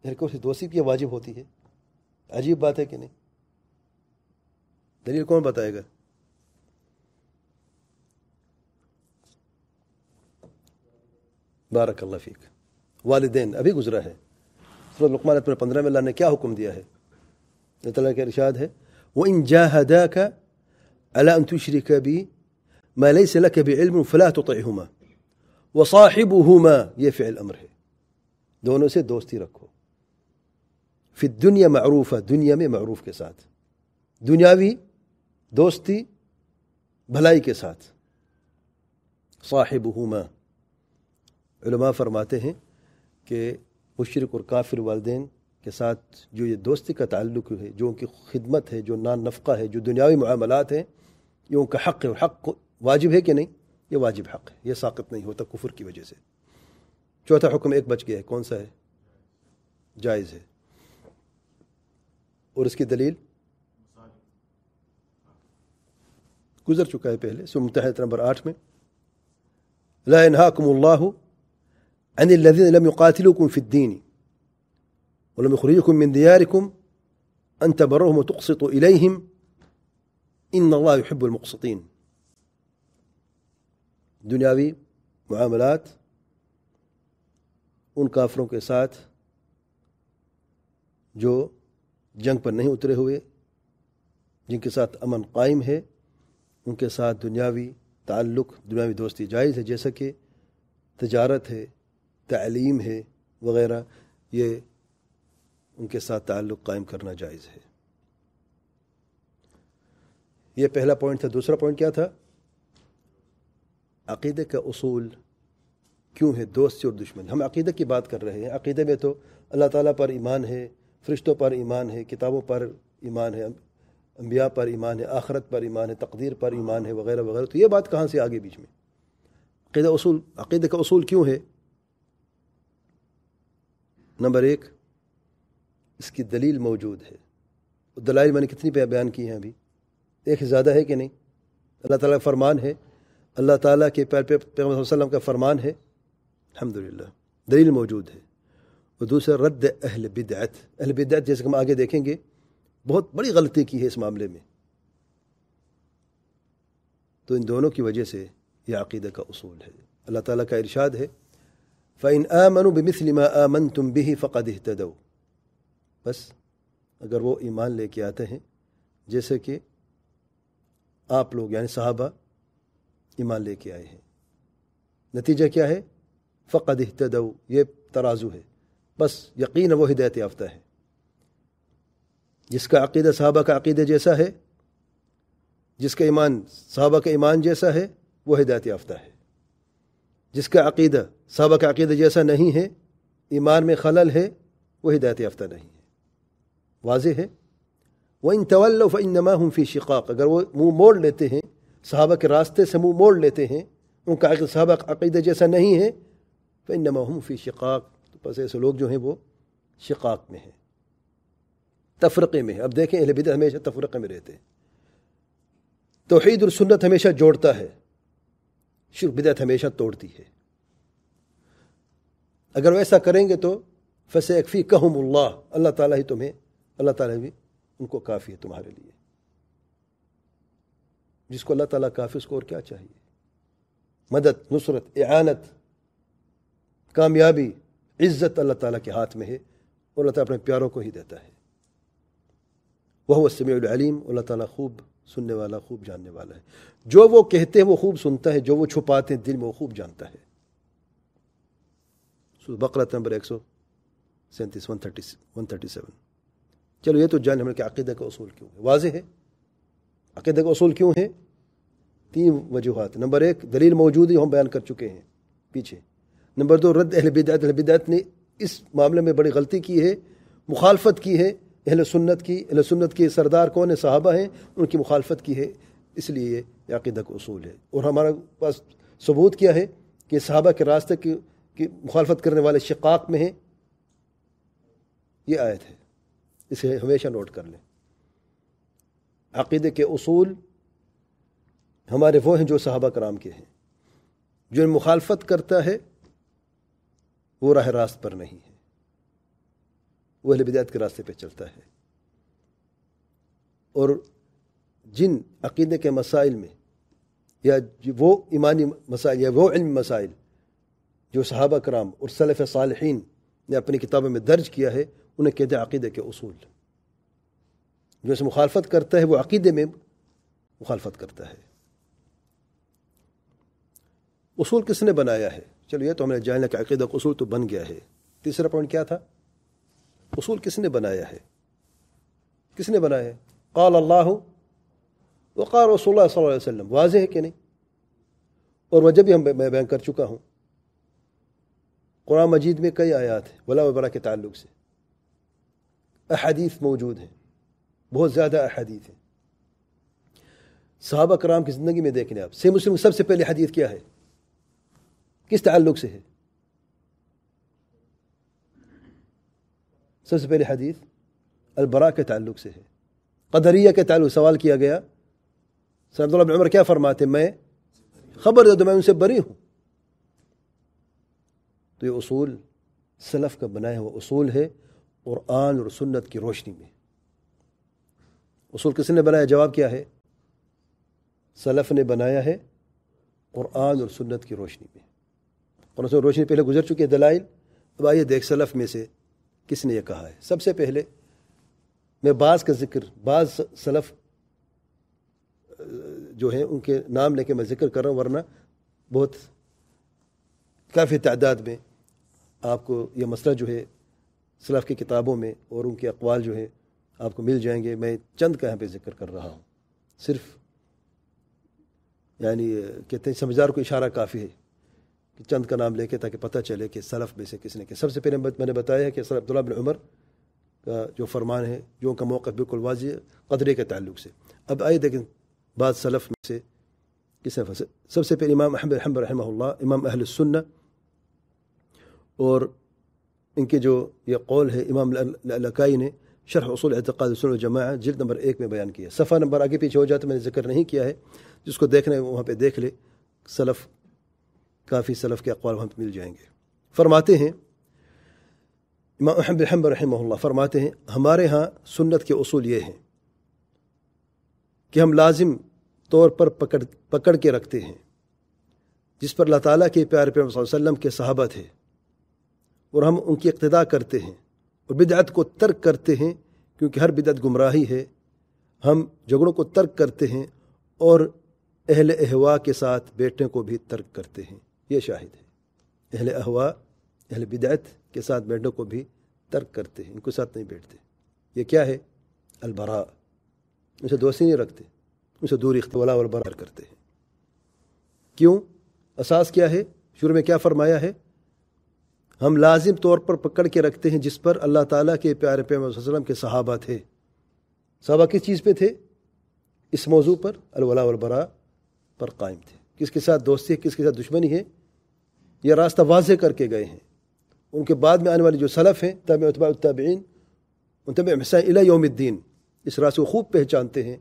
دریکوں سے دوستی کی واجب ہوتی ہے عجیب بات ہے کہ نہیں دلیل کون بتائے گا بارک اللہ فیق والدین ابھی گزرا ہے سورت لقمان پر پندرہ میں اللہ نے کیا حکم دیا ہے اللہ تعالیٰ کے ارشاد ہے وہ ان جاہدا کا اللہ انتو شری کبھی میں لئی سے اللہ کبھی علم فلاح دونوں سے دوستی رکھو پھر دنیا معروف ہے دنیا میں معروف کے ساتھ دنیاوی دوستی بھلائی کے ساتھ صاحب ہما علماء فرماتے ہیں کہ مشرق اور کافر والدین کے ساتھ جو یہ دوستی کا تعلق ہے جو ان کی خدمت ہے جو نان نفقہ ہے جو دنیاوی معاملات ہیں یہ ان کا حق ہے حق واجب ہے کہ نہیں یہ واجب حق ہے یہ ساقت نہیں ہوتا کفر کی وجہ سے چوتھا حکم ایک بچ گیا ہے کون سا ہے جائز ہے اور اس کی دلیل گزر چکا ہے پہلے سو متحد نمبر آٹھ میں لا ينهاكم الله عن الذين لم يقاتلوكم في الدين ولم يخرجوكم من دياركم ان تبروهم وتقسطوا اليهم ان الله يحب المقسطين دنياوي معاملات ان کافروں کے ساتھ جو جنگ پر نہیں اترے ہوئے جن کے ساتھ امن قائم ہے ان کے ساتھ دنیاوی تعلق دنیاوی دوستی جائز ہے جیسا کہ تجارت ہے تعلیم ہے وغیرہ یہ ان کے ساتھ تعلق قائم کرنا جائز ہے یہ پہلا پوائنٹ تھا دوسرا پوائنٹ کیا تھا عقیدے کا اصول کیوں ہے دوست اور دشمن ہم عقیدہ کی بات کر رہے ہیں عقیدہ میں تو اللہ تعالیٰ پر ایمان ہے فرشتوں پر ایمان ہے کتابوں پر ایمان ہے انبیاء پر ایمان ہے آخرت پر ایمان ہے تقدیر پر ایمان ہے وغیرہ وغیرہ تو یہ بات کہاں سے آگے بیچ میں عقیدہ اصول عقیدہ کا اصول کیوں ہے نمبر ایک اس کی دلیل موجود ہے دلائل میں نے کتنی پہ بیان کی ہیں ابھی ایک زیادہ ہے کہ نہیں اللہ تعالیٰ کا فرمان ہے اللہ تعالیٰ کے پیر پہ علیہ وسلم کا فرمان ہے الحمد للہ دلیل موجود ہے اور دوسرا رد اہل بدعت اہل بدعت جیسے کہ ہم آگے دیکھیں گے بہت بڑی غلطی کی ہے اس معاملے میں تو ان دونوں کی وجہ سے یہ عقیدہ کا اصول ہے اللہ تعالیٰ کا ارشاد ہے فَإِنْ آمَنُوا بِمِثْلِ و بسلم بِهِ فَقَدْ تم بھی بس اگر وہ ایمان لے کے آتے ہیں جیسے کہ آپ لوگ یعنی صحابہ ایمان لے کے آئے ہیں نتیجہ کیا ہے فقد اہتدو یہ ترازو ہے بس یقین وہ ہدایت یافتہ ہے جس کا عقیدہ صحابہ کا عقیدہ جیسا ہے جس کا ایمان صحابہ کا ایمان جیسا ہے وہ ہدایت یافتہ ہے جس کا عقیدہ صحابہ کا عقیدہ جیسا نہیں ہے ایمان میں خلل ہے وہ ہدایت یافتہ نہیں ہے واضح ہے وہ ان طول طولف ہوں فی شقاق اگر وہ منہ موڑ لیتے ہیں صحابہ کے راستے سے مو موڑ لیتے ہیں ان کا صحابہ عقیدہ جیسا نہیں ہے بینم فی شقاق تو بس ایسے لوگ جو ہیں وہ شقاق میں ہیں تفرقے میں ہیں اب دیکھیں اہل بدت ہمیشہ تفرقے میں رہتے ہیں توحید اور سنت ہمیشہ جوڑتا ہے شرک بدعت ہمیشہ توڑتی ہے اگر وہ ایسا کریں گے تو تعالیٰ کہ تمہیں اللہ تعالیٰ بھی ان کو کافی ہے تمہارے لیے جس کو اللہ تعالیٰ کافی اس کو اور کیا چاہیے مدد نصرت اعانت کامیابی عزت اللہ تعالیٰ کے ہاتھ میں ہے اور اللہ تعالیٰ اپنے پیاروں کو ہی دیتا ہے وہ سمیع العلیم اللہ تعالیٰ خوب سننے والا خوب جاننے والا ہے جو وہ کہتے ہیں وہ خوب سنتا ہے جو وہ چھپاتے ہیں دل میں وہ خوب جانتا ہے بقرت نمبر ایک سو سینتیس one thirty one thirty seven چلو یہ تو جان ہمیں کہ عقیدہ کا اصول کیوں ہے واضح ہے عقیدہ کا اصول کیوں ہے تین وجوہات نمبر ایک دلیل موجود ہی ہم بیان کر چکے ہیں پیچھے نمبر دو رد اہل بدعت اہل بدعت نے اس معاملے میں بڑی غلطی کی ہے مخالفت کی ہے اہل سنت کی اہل سنت کے سردار کون ہیں صحابہ ہیں ان کی مخالفت کی ہے اس لیے یہ عقیدہ کا اصول ہے اور ہمارا پاس ثبوت کیا ہے کہ صحابہ کے راستے کی مخالفت کرنے والے شقاق میں ہیں یہ آیت ہے اسے ہمیشہ نوٹ کر لیں عقیدے کے اصول ہمارے وہ ہیں جو صحابہ کرام کے ہیں جو مخالفت کرتا ہے وہ راہ راست پر نہیں ہے وہ اہل بدعت کے راستے پہ چلتا ہے اور جن عقیدے کے مسائل میں یا وہ ایمانی مسائل یا وہ علم مسائل جو صحابہ کرام اور صلیف صالحین نے اپنی کتابوں میں درج کیا ہے انہیں کہتے ہیں عقیدے کے اصول جو اسے مخالفت کرتا ہے وہ عقیدے میں مخالفت کرتا ہے اصول کس نے بنایا ہے چلو یہ تو ہمیں جاننے کا عقیدہ اصول تو بن گیا ہے تیسرا پوائنٹ کیا تھا اصول کس نے بنایا ہے کس نے بنایا ہے قال اللہ وقال رسول اللہ صلی اللہ علیہ وسلم واضح ہے کہ نہیں اور وجہ بھی ہم میں بیان کر چکا ہوں قرآن مجید میں کئی آیات ہیں ولا وبرا کے تعلق سے احادیث موجود ہیں بہت زیادہ احادیث ہیں صحابہ کرام کی زندگی میں دیکھنے آپ سے مسلم سب سے پہلے حدیث کیا ہے کس تعلق سے ہے سب سے پہلے حدیث البرا کے تعلق سے ہے قدریہ کے تعلق سوال کیا گیا اللہ عمر کیا فرماتے میں خبر دے دو میں ان سے بری ہوں تو یہ اصول سلف کا بنایا ہوا اصول ہے اور آن اور سنت کی روشنی میں اصول کس نے بنایا جواب کیا ہے سلف نے بنایا ہے اور آن اور سنت کی روشنی میں اور اس میں روشنی پہلے گزر چکی ہے دلائل اب آئیے دیکھ سلف میں سے کس نے یہ کہا ہے سب سے پہلے میں بعض کا ذکر بعض سلف جو ہیں ان کے نام لے کے میں ذکر کر رہا ہوں ورنہ بہت کافی تعداد میں آپ کو یہ مسئلہ جو ہے سلف کی کتابوں میں اور ان کے اقوال جو ہے آپ کو مل جائیں گے میں چند کا یہاں پہ ذکر کر رہا ہوں صرف یعنی کہتے ہیں سمجھدار کو اشارہ کافی ہے چند کا نام لے کے تاکہ پتہ چلے کہ سلف میں سے کس نے کہ سب سے پہلے میں نے بتایا ہے کہ بن عمر کا جو فرمان ہے جو کا موقع بالکل واضح ہے قدرے کے تعلق سے اب آئیے دیکھیں بعض سلف میں سے کس نے سے سب سے پہلے امام احمد الحمد رحمہ اللہ امام اہل سنّ اور ان کے جو یہ قول ہے امام لکائی نے شرح اصول اعتقاد اصول الجماع جلد نمبر ایک میں بیان کیا صفحہ نمبر آگے پیچھے ہو جاتا میں نے ذکر نہیں کیا ہے جس کو دیکھنا ہے وہاں پہ دیکھ لے سلف کافی صلف کے اقوال ہم مل جائیں گے فرماتے ہیں امام احمد الحمد اللہ فرماتے ہیں ہمارے ہاں سنت کے اصول یہ ہیں کہ ہم لازم طور پر پکڑ پکڑ کے رکھتے ہیں جس پر اللہ تعالیٰ کے پیار پیم اللہ علیہ وسلم کے صحابہ تھے اور ہم ان کی اقتداء کرتے ہیں اور بدعت کو ترک کرتے ہیں کیونکہ ہر بدعت گمراہی ہے ہم جھگڑوں کو ترک کرتے ہیں اور اہل احوا کے ساتھ بیٹھنے کو بھی ترک کرتے ہیں یہ شاہد ہے اہل احوا اہل بدعت کے ساتھ بیٹھنے کو بھی ترک کرتے ہیں ان کے ساتھ نہیں بیٹھتے یہ کیا ہے البرا ان سے دوستی نہیں رکھتے ان سے اختلاع اور برار کرتے ہیں کیوں اساس کیا ہے شروع میں کیا فرمایا ہے ہم لازم طور پر پکڑ کے رکھتے ہیں جس پر اللہ تعالیٰ کے پیارے پیم علیہ وسلم کے صحابہ تھے صحابہ کس چیز پہ تھے اس موضوع پر الولا والبرا پر قائم تھے کس کے ساتھ دوستی ہے کس کے ساتھ دشمنی ہے یہ راستہ واضح کر کے گئے ہیں ان کے بعد میں آنے والے جو صلف ہیں تم ان الطابین حسین اللہ یوم الدین اس راستے کو خوب پہچانتے ہیں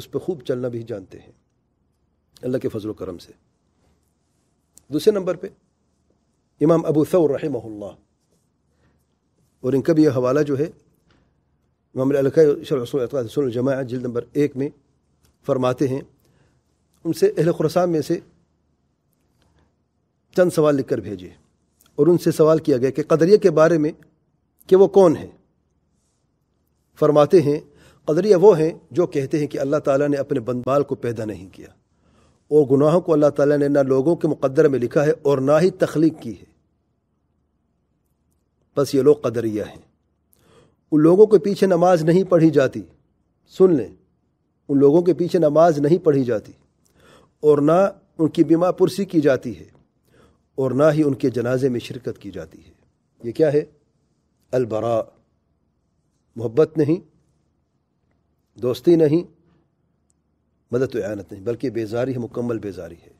اس پہ خوب چلنا بھی جانتے ہیں اللہ کے فضل و کرم سے دوسرے نمبر پہ امام ابو ثور رحمہ اللہ اور ان کا بھی یہ حوالہ جو ہے امام القول رسول جماعت جلد نمبر ایک میں فرماتے ہیں ان سے اہل خرسان میں سے چند سوال لکھ کر بھیجے اور ان سے سوال کیا گیا کہ قدریہ کے بارے میں کہ وہ کون ہیں فرماتے ہیں قدریہ وہ ہیں جو کہتے ہیں کہ اللہ تعالیٰ نے اپنے بندبال کو پیدا نہیں کیا اور گناہوں کو اللہ تعالیٰ نے نہ لوگوں کے مقدر میں لکھا ہے اور نہ ہی تخلیق کی ہے بس یہ لوگ قدریہ ہیں ان لوگوں کے پیچھے نماز نہیں پڑھی جاتی سن لیں ان لوگوں کے پیچھے نماز نہیں پڑھی جاتی اور نہ ان کی بیمہ پرسی کی جاتی ہے اور نہ ہی ان کے جنازے میں شرکت کی جاتی ہے یہ کیا ہے البرا محبت نہیں دوستی نہیں مدد و عانت نہیں بلکہ بیزاری ہے مکمل بیزاری ہے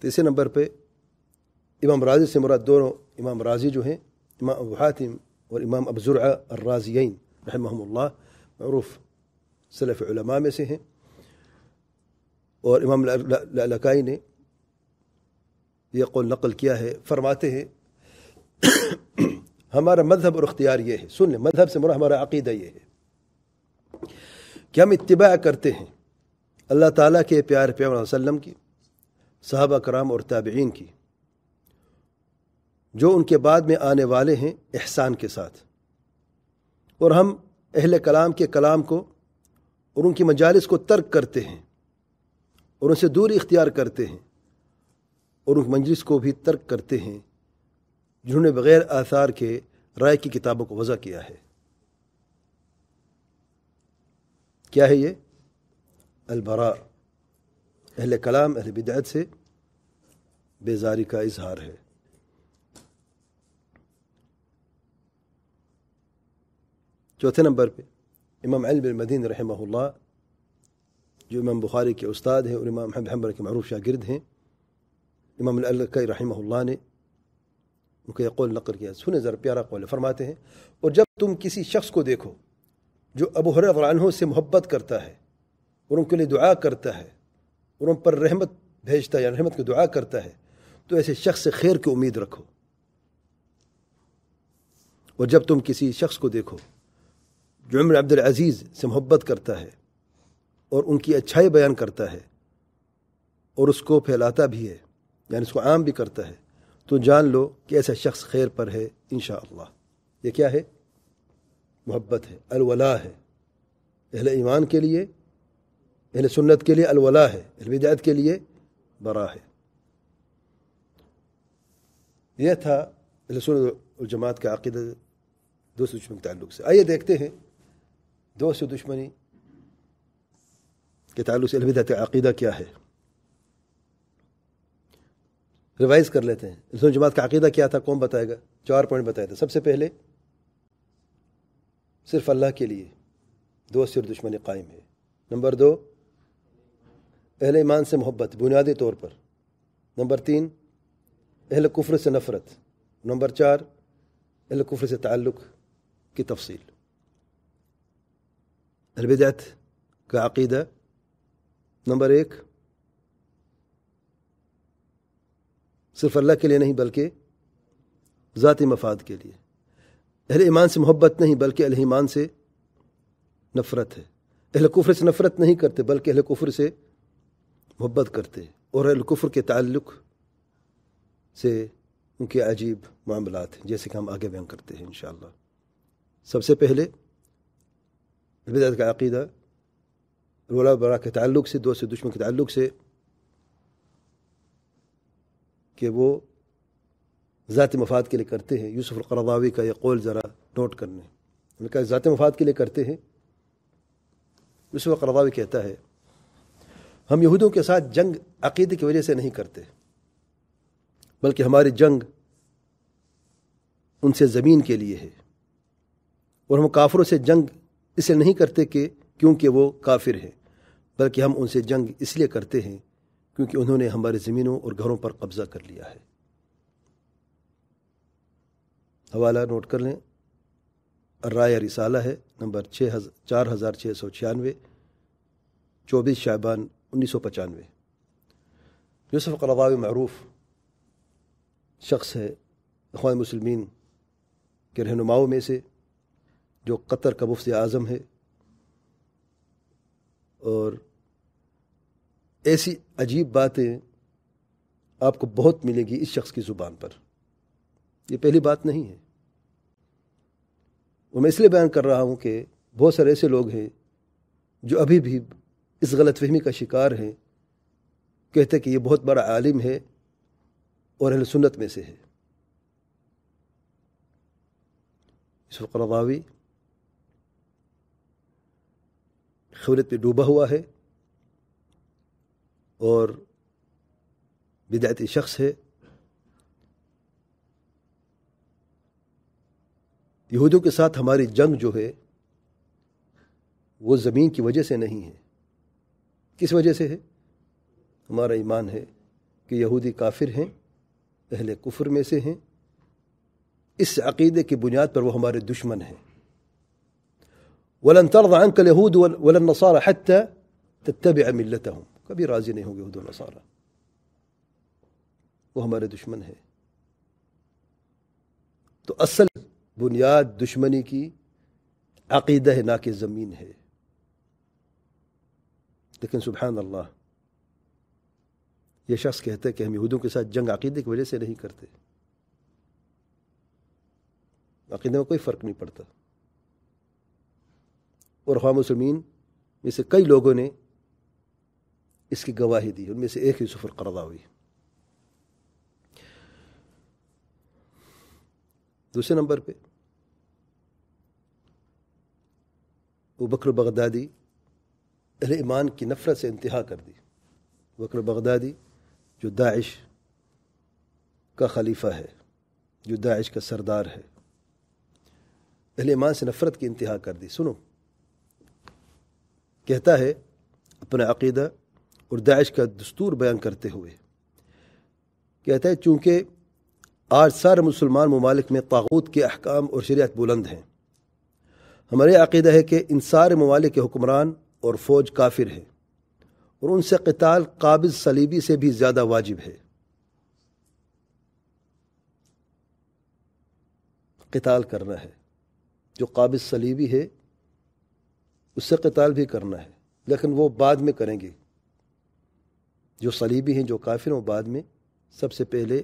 تیسرے نمبر پہ امام راضی سے مراد دونوں امام راضی جو ہیں امام ابو حاتم اور امام ابزلّہ الرازیین رحمہم اللہ معروف صلیف علماء میں سے ہیں اور امام لکائی نے یہ قول نقل کیا ہے فرماتے ہیں ہمارا مذہب اور اختیار یہ ہے سن لیں مذہب سے مرا ہمارا عقیدہ یہ ہے کہ ہم اتباع کرتے ہیں اللہ تعالیٰ کے پیار پیام وسلم کی صحابہ کرام اور تابعین کی جو ان کے بعد میں آنے والے ہیں احسان کے ساتھ اور ہم اہل کلام کے کلام کو اور ان کی مجالس کو ترک کرتے ہیں اور ان سے دوری اختیار کرتے ہیں اور ان منجلس کو بھی ترک کرتے ہیں جنہوں نے بغیر آثار کے رائے کی کتابوں کو وضع کیا ہے کیا ہے یہ البراء اہل کلام اہل بدعت سے بیزاری کا اظہار ہے چوتھے نمبر پہ امام بن مدین رحمہ اللہ جو امام بخاری کے استاد ہیں اور امام حمبر کے معروف شاگرد ہیں امام القی رحمہ اللہ نے ان کو قول نقل کیا سنے ذرا پیارا قول فرماتے ہیں اور جب تم کسی شخص کو دیکھو جو ابو حر عنہ سے محبت کرتا ہے اور ان کے لیے دعا کرتا ہے اور ان پر رحمت بھیجتا ہے یا یعنی رحمت کی دعا کرتا ہے تو ایسے شخص سے خیر کی امید رکھو اور جب تم کسی شخص کو دیکھو جو عمر عبد العزیز سے محبت کرتا ہے اور ان کی اچھائی بیان کرتا ہے اور اس کو پھیلاتا بھی ہے یعنی اس کو عام بھی کرتا ہے تو جان لو کہ ایسا شخص خیر پر ہے انشاءاللہ یہ کیا ہے محبت ہے الولا ہے اہل ایمان کے لیے اہل سنت کے لیے الولا ہے اہل بدعت کے لیے برا ہے یہ تھا اہل سنت الجماعت جماعت عقیدہ دوست دشمن کے تعلق سے آئیے دیکھتے ہیں دوست دشمنی کہ تعلق سے کا عقیدہ کیا ہے ریوائز کر لیتے ہیں علم جماعت کا عقیدہ کیا تھا کون بتائے گا چار پوائنٹ بتائے تھے سب سے پہلے صرف اللہ کے لیے دو سر دشمنی قائم ہے نمبر دو اہل ایمان سے محبت بنیادی طور پر نمبر تین اہل کفر سے نفرت نمبر چار اہل کفر سے تعلق کی تفصیل البدعت کا عقیدہ نمبر ایک صرف اللہ کے لیے نہیں بلکہ ذاتی مفاد کے لیے اہل ایمان سے محبت نہیں بلکہ اہل ایمان سے نفرت ہے اہل کفر سے نفرت نہیں کرتے بلکہ اہل کفر سے محبت کرتے اور اہل کفر کے تعلق سے ان کے عجیب معاملات ہیں جیسے کہ ہم آگے بیان کرتے ہیں انشاءاللہ سب سے پہلے کا عقیدہ رولا برا کے تعلق سے دوست دشمن کے تعلق سے کہ وہ ذاتی مفاد کے لیے کرتے ہیں یوسف القرضاوی کا یہ قول ذرا نوٹ کرنے کا ذات مفاد کے لیے کرتے ہیں یوسف القرضاوی کہتا ہے ہم یہودوں کے ساتھ جنگ عقیدے کی وجہ سے نہیں کرتے بلکہ ہماری جنگ ان سے زمین کے لیے ہے اور ہم کافروں سے جنگ اس لیے نہیں کرتے کہ کیونکہ وہ کافر ہیں بلکہ ہم ان سے جنگ اس لیے کرتے ہیں کیونکہ انہوں نے ہمارے زمینوں اور گھروں پر قبضہ کر لیا ہے حوالہ نوٹ کر لیں رائے رسالہ ہے نمبر چھ چار ہزار چھ سو چھیانوے چوبیس شعبان انیس سو پچانوے یوسف کا معروف شخص ہے اخوان مسلمین کے رہنماؤں میں سے جو قطر کا مفت اعظم ہے اور ایسی عجیب باتیں آپ کو بہت ملیں گی اس شخص کی زبان پر یہ پہلی بات نہیں ہے وہ میں اس لیے بیان کر رہا ہوں کہ بہت سارے ایسے لوگ ہیں جو ابھی بھی اس غلط فہمی کا شکار ہیں کہتے کہ یہ بہت بڑا عالم ہے اور اہل سنت میں سے ہے اس وقت پہ ڈوبا ہوا ہے اور بدعتی شخص ہے یہودیوں کے ساتھ ہماری جنگ جو ہے وہ زمین کی وجہ سے نہیں ہے کس وجہ سے ہے ہمارا ایمان ہے کہ یہودی کافر ہیں اہل کفر میں سے ہیں اس عقیدے کی بنیاد پر وہ ہمارے دشمن ہیں ولن ترضى عنك اليهود ولا النصارى حتى تتبع ملتهم كبير هذه اليهود والنصارى وهما دشمن هي تو اصل بنیاد دشمنی کی عقیدہ نہ کہ زمین ہے لیکن سبحان الله یہ شخص کہتا ہے کہ ہم یہودوں کے ساتھ جنگ عقیدے کی وجہ سے نہیں کرتے عقیدے میں کوئی فرق نہیں پڑتا اور خواہ مسلمین میں سے کئی لوگوں نے اس کی گواہی دی ان میں سے ایک ہی سفر قرضہ ہوئی دوسرے نمبر پہ وہ بکر بغدادی اہل ایمان کی نفرت سے انتہا کر دی بکر بغدادی جو داعش کا خلیفہ ہے جو داعش کا سردار ہے اہل ایمان سے نفرت کی انتہا کر دی سنو کہتا ہے اپنا عقیدہ اور داعش کا دستور بیان کرتے ہوئے کہتا ہے چونکہ آج سارے مسلمان ممالک میں قاغ کے احکام اور شریعت بلند ہیں ہمارے عقیدہ ہے کہ ان سارے ممالک کے حکمران اور فوج کافر ہے اور ان سے قتال قابض صلیبی سے بھی زیادہ واجب ہے قتال کرنا ہے جو قابض صلیبی ہے اس سے قتال بھی کرنا ہے لیکن وہ بعد میں کریں گے جو صلیبی ہیں جو کافر ہوں بعد میں سب سے پہلے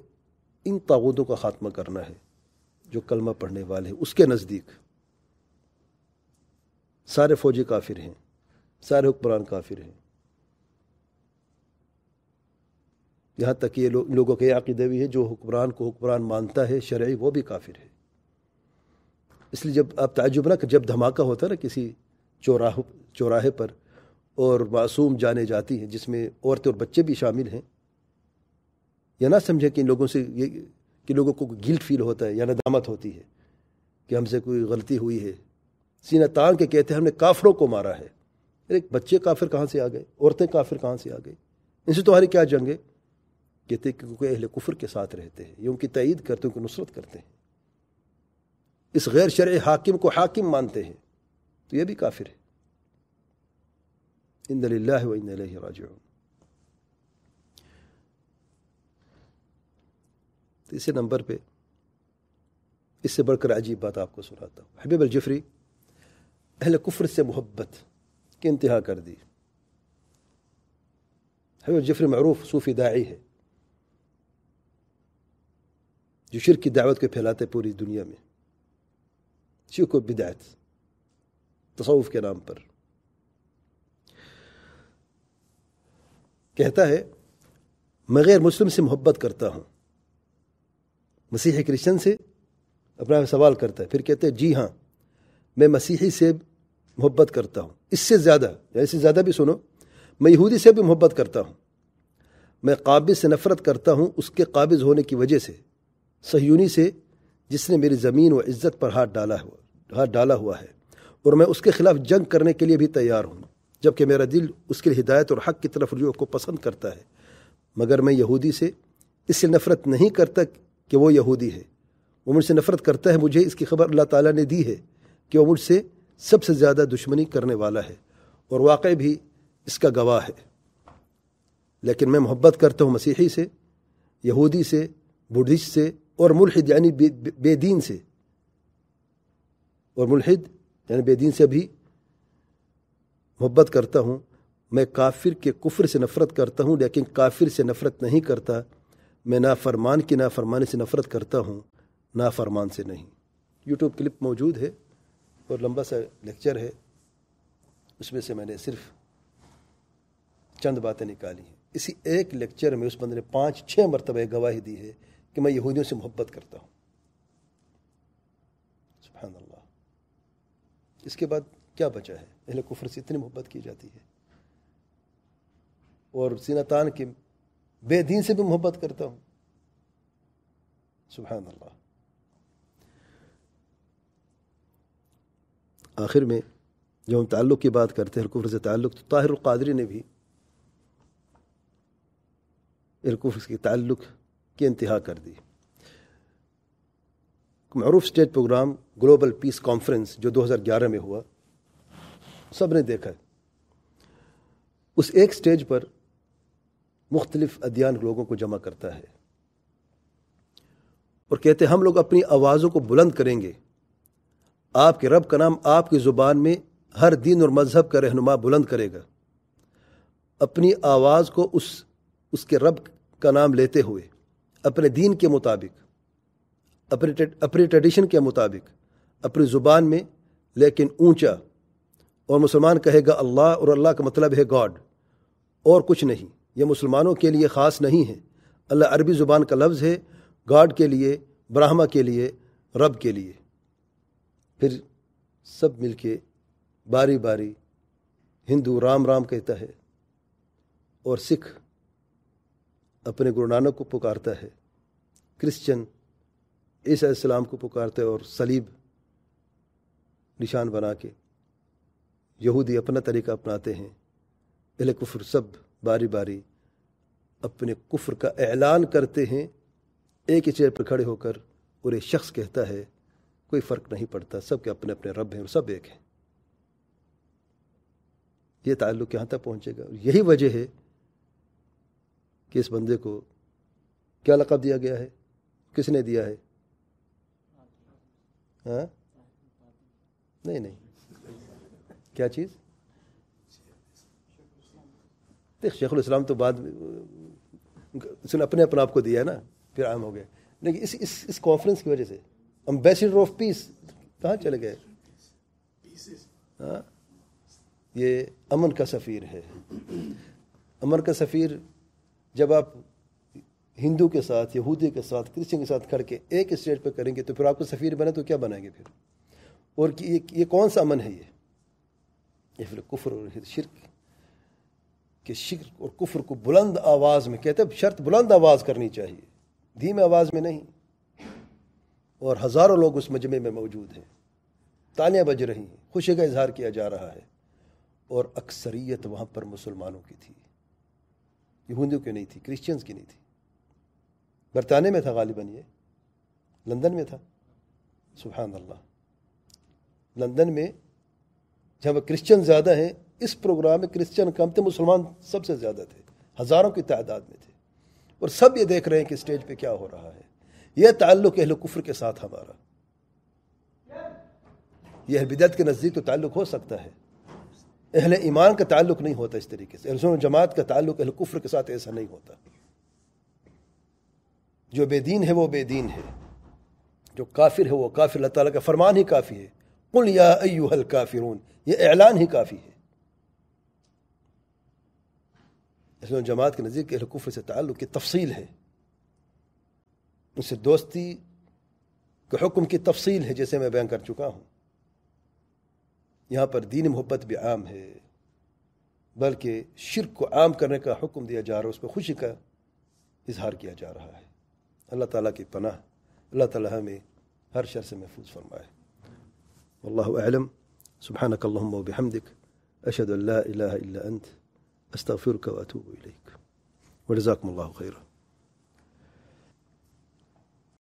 ان تاغوتوں کا خاتمہ کرنا ہے جو کلمہ پڑھنے والے ہیں اس کے نزدیک سارے فوجی کافر ہیں سارے حکمران کافر ہیں یہاں تک یہ لوگوں کے عقیدہ بھی ہے جو حکمران کو حکمران مانتا ہے شرعی وہ بھی کافر ہے اس لیے جب آپ تعجب کہ جب دھماکہ ہوتا ہے نا کسی چوراہ چوراہے پر اور معصوم جانے جاتی ہیں جس میں عورتیں اور بچے بھی شامل ہیں یا نہ سمجھیں کہ ان لوگوں سے یہ کہ لوگوں کو گلٹ فیل ہوتا ہے یا ندامت ہوتی ہے کہ ہم سے کوئی غلطی ہوئی ہے سینہ تان کے کہتے ہیں ہم نے کافروں کو مارا ہے بچے کافر کہاں سے آ گئے عورتیں کافر کہاں سے آ گئے ان سے تمہاری کیا جنگ ہے کہتے ہیں کیونکہ اہل کفر کے ساتھ رہتے ہیں یہ ان کی تائید کرتے ہیں ان کی نصرت کرتے ہیں اس غیر شرع حاکم کو حاکم مانتے ہیں تو یہ بھی کافر ہے ان و دلّاہ اسی نمبر پہ اس سے بڑھ کر عجیب بات آپ کو سناتا ہوں حبیب الجفری اہل کفر سے محبت کی انتہا کر دی حبیب الجفری معروف صوفی داعی ہے جو شرک کی دعوت کو پھیلاتے پوری دنیا میں شرک و بدعت تصوف کے نام پر کہتا ہے میں غیر مسلم سے محبت کرتا ہوں مسیح کرسچن سے اپنا سوال کرتا ہے پھر کہتے ہیں جی ہاں میں مسیحی سے محبت کرتا ہوں اس سے زیادہ یا یعنی اس سے زیادہ بھی سنو میں یہودی سے بھی محبت کرتا ہوں میں قابض سے نفرت کرتا ہوں اس کے قابض ہونے کی وجہ سے سہیونی سے جس نے میری زمین و عزت پر ہاتھ ڈالا ہوا ہاتھ ڈالا ہوا ہے اور میں اس کے خلاف جنگ کرنے کے لیے بھی تیار ہوں جب کہ میرا دل اس کے ہدایت اور حق کی طرف رجوع کو پسند کرتا ہے مگر میں یہودی سے اس سے نفرت نہیں کرتا کہ وہ یہودی ہے وہ مجھ سے نفرت کرتا ہے مجھے اس کی خبر اللہ تعالیٰ نے دی ہے کہ وہ مجھ سے سب سے زیادہ دشمنی کرنے والا ہے اور واقع بھی اس کا گواہ ہے لیکن میں محبت کرتا ہوں مسیحی سے یہودی سے بدھسٹ سے اور ملحد یعنی بے دین سے اور ملحد یعنی بے دین سے بھی محبت کرتا ہوں میں کافر کے کفر سے نفرت کرتا ہوں لیکن کافر سے نفرت نہیں کرتا میں نافرمان فرمان کی نافرمانی سے نفرت کرتا ہوں نافرمان فرمان سے نہیں یوٹیوب کلپ موجود ہے اور لمبا سا لیکچر ہے اس میں سے میں نے صرف چند باتیں نکالی ہیں اسی ایک لیکچر میں اس بندے نے پانچ چھ مرتبہ گواہی دی ہے کہ میں یہودیوں سے محبت کرتا ہوں سبحان اللہ اس کے بعد کیا بچا ہے اہل کفر سے اتنی محبت کی جاتی ہے اور سینتان کے بے دین سے بھی محبت کرتا ہوں سبحان اللہ آخر میں جب ہم تعلق کی بات کرتے ہیں کفر سے تعلق تو طاہر القادری نے بھی اہل کے تعلق کی انتہا کر دی معروف stage program global peace conference جو دو ہزار گیارہ میں ہوا سب نے دیکھا اس ایک اسٹیج پر مختلف ادیان لوگوں کو جمع کرتا ہے اور کہتے ہم لوگ اپنی آوازوں کو بلند کریں گے آپ کے رب کا نام آپ کی زبان میں ہر دین اور مذہب کا رہنما بلند کرے گا اپنی آواز کو اس اس کے رب کا نام لیتے ہوئے اپنے دین کے مطابق اپنے ٹریڈیشن کے مطابق اپنی زبان میں لیکن اونچا اور مسلمان کہے گا اللہ اور اللہ کا مطلب ہے گاڈ اور کچھ نہیں یہ مسلمانوں کے لیے خاص نہیں ہے اللہ عربی زبان کا لفظ ہے گاڈ کے لیے براہما کے لیے رب کے لیے پھر سب مل کے باری باری ہندو رام رام کہتا ہے اور سکھ اپنے گرو نانک کو پکارتا ہے کرسچن علیہ السلام کو پکارتے اور صلیب نشان بنا کے یہودی اپنا طریقہ اپناتے ہیں اہل کفر سب باری باری اپنے کفر کا اعلان کرتے ہیں ایک ہی چیئر پر کھڑے ہو کر اور ایک شخص کہتا ہے کوئی فرق نہیں پڑتا سب کے اپنے اپنے رب ہیں اور سب ایک ہیں یہ تعلق یہاں تک پہنچے گا اور یہی وجہ ہے کہ اس بندے کو کیا لقب دیا گیا ہے کس نے دیا ہے ہاں نہیں نہیں کیا چیز دیکھ شیخ الاسلام تو بعد اس نے اپنے اپنے آپ کو دیا ہے نا پھر عام ہو گئے لیکن اس اس اس کانفرنس کی وجہ سے امبیسیڈر آف پیس کہاں چلے گئے ہاں یہ امن کا سفیر ہے امن کا سفیر جب آپ ہندو کے ساتھ یہودی کے ساتھ کرسچن کے ساتھ کھڑ کے ایک اسٹیٹ پہ کریں گے تو پھر آپ کو سفیر بنے تو کیا بنائیں گے پھر اور یہ کون سا امن ہے یہ یہ پھر کفر اور شرک کہ شرک اور کفر کو بلند آواز میں کہتے ہیں شرط بلند آواز کرنی چاہیے دھیم آواز میں نہیں اور ہزاروں لوگ اس مجمع میں موجود ہیں تالیاں بج رہی ہیں خوشی کا اظہار کیا جا رہا ہے اور اکثریت وہاں پر مسلمانوں کی تھی یہودیوں کی نہیں تھی کرسچنز کی نہیں تھی برطانیہ میں تھا غالباً یہ لندن میں تھا سبحان اللہ لندن میں جب کرسچن زیادہ ہیں اس پروگرام میں کرسچن کم تھے مسلمان سب سے زیادہ تھے ہزاروں کی تعداد میں تھے اور سب یہ دیکھ رہے ہیں کہ اسٹیج پہ کیا ہو رہا ہے یہ تعلق اہل کفر کے ساتھ ہمارا یہ بدعت کے نزدیک تو تعلق ہو سکتا ہے اہل ایمان کا تعلق نہیں ہوتا اس طریقے سے اہل جماعت کا تعلق اہل کفر کے ساتھ ایسا نہیں ہوتا جو بے دین ہے وہ بے دین ہے جو کافر ہے وہ کافر اللہ تعالیٰ کا فرمان ہی کافی ہے قل یا ایوہ الکافرون یہ اعلان ہی کافی ہے اس میں جماعت کے نزدیک کے کفر سے تعلق کی تفصیل ہے ان سے دوستی کے حکم کی تفصیل ہے جیسے میں بیان کر چکا ہوں یہاں پر دین محبت بھی عام ہے بلکہ شرک کو عام کرنے کا حکم دیا جا رہا ہے اس پہ خوشی کا اظہار کیا جا رہا ہے اللہ تعالیٰ کی پناہ اللہ تعالیٰ ہمیں ہر شر سے محفوظ فرمائے والله اعلم سبحانك اللهم وبحمدك اشهد ان لا اله الا انت استغفرك واتوب اليك وجزاكم الله خيرا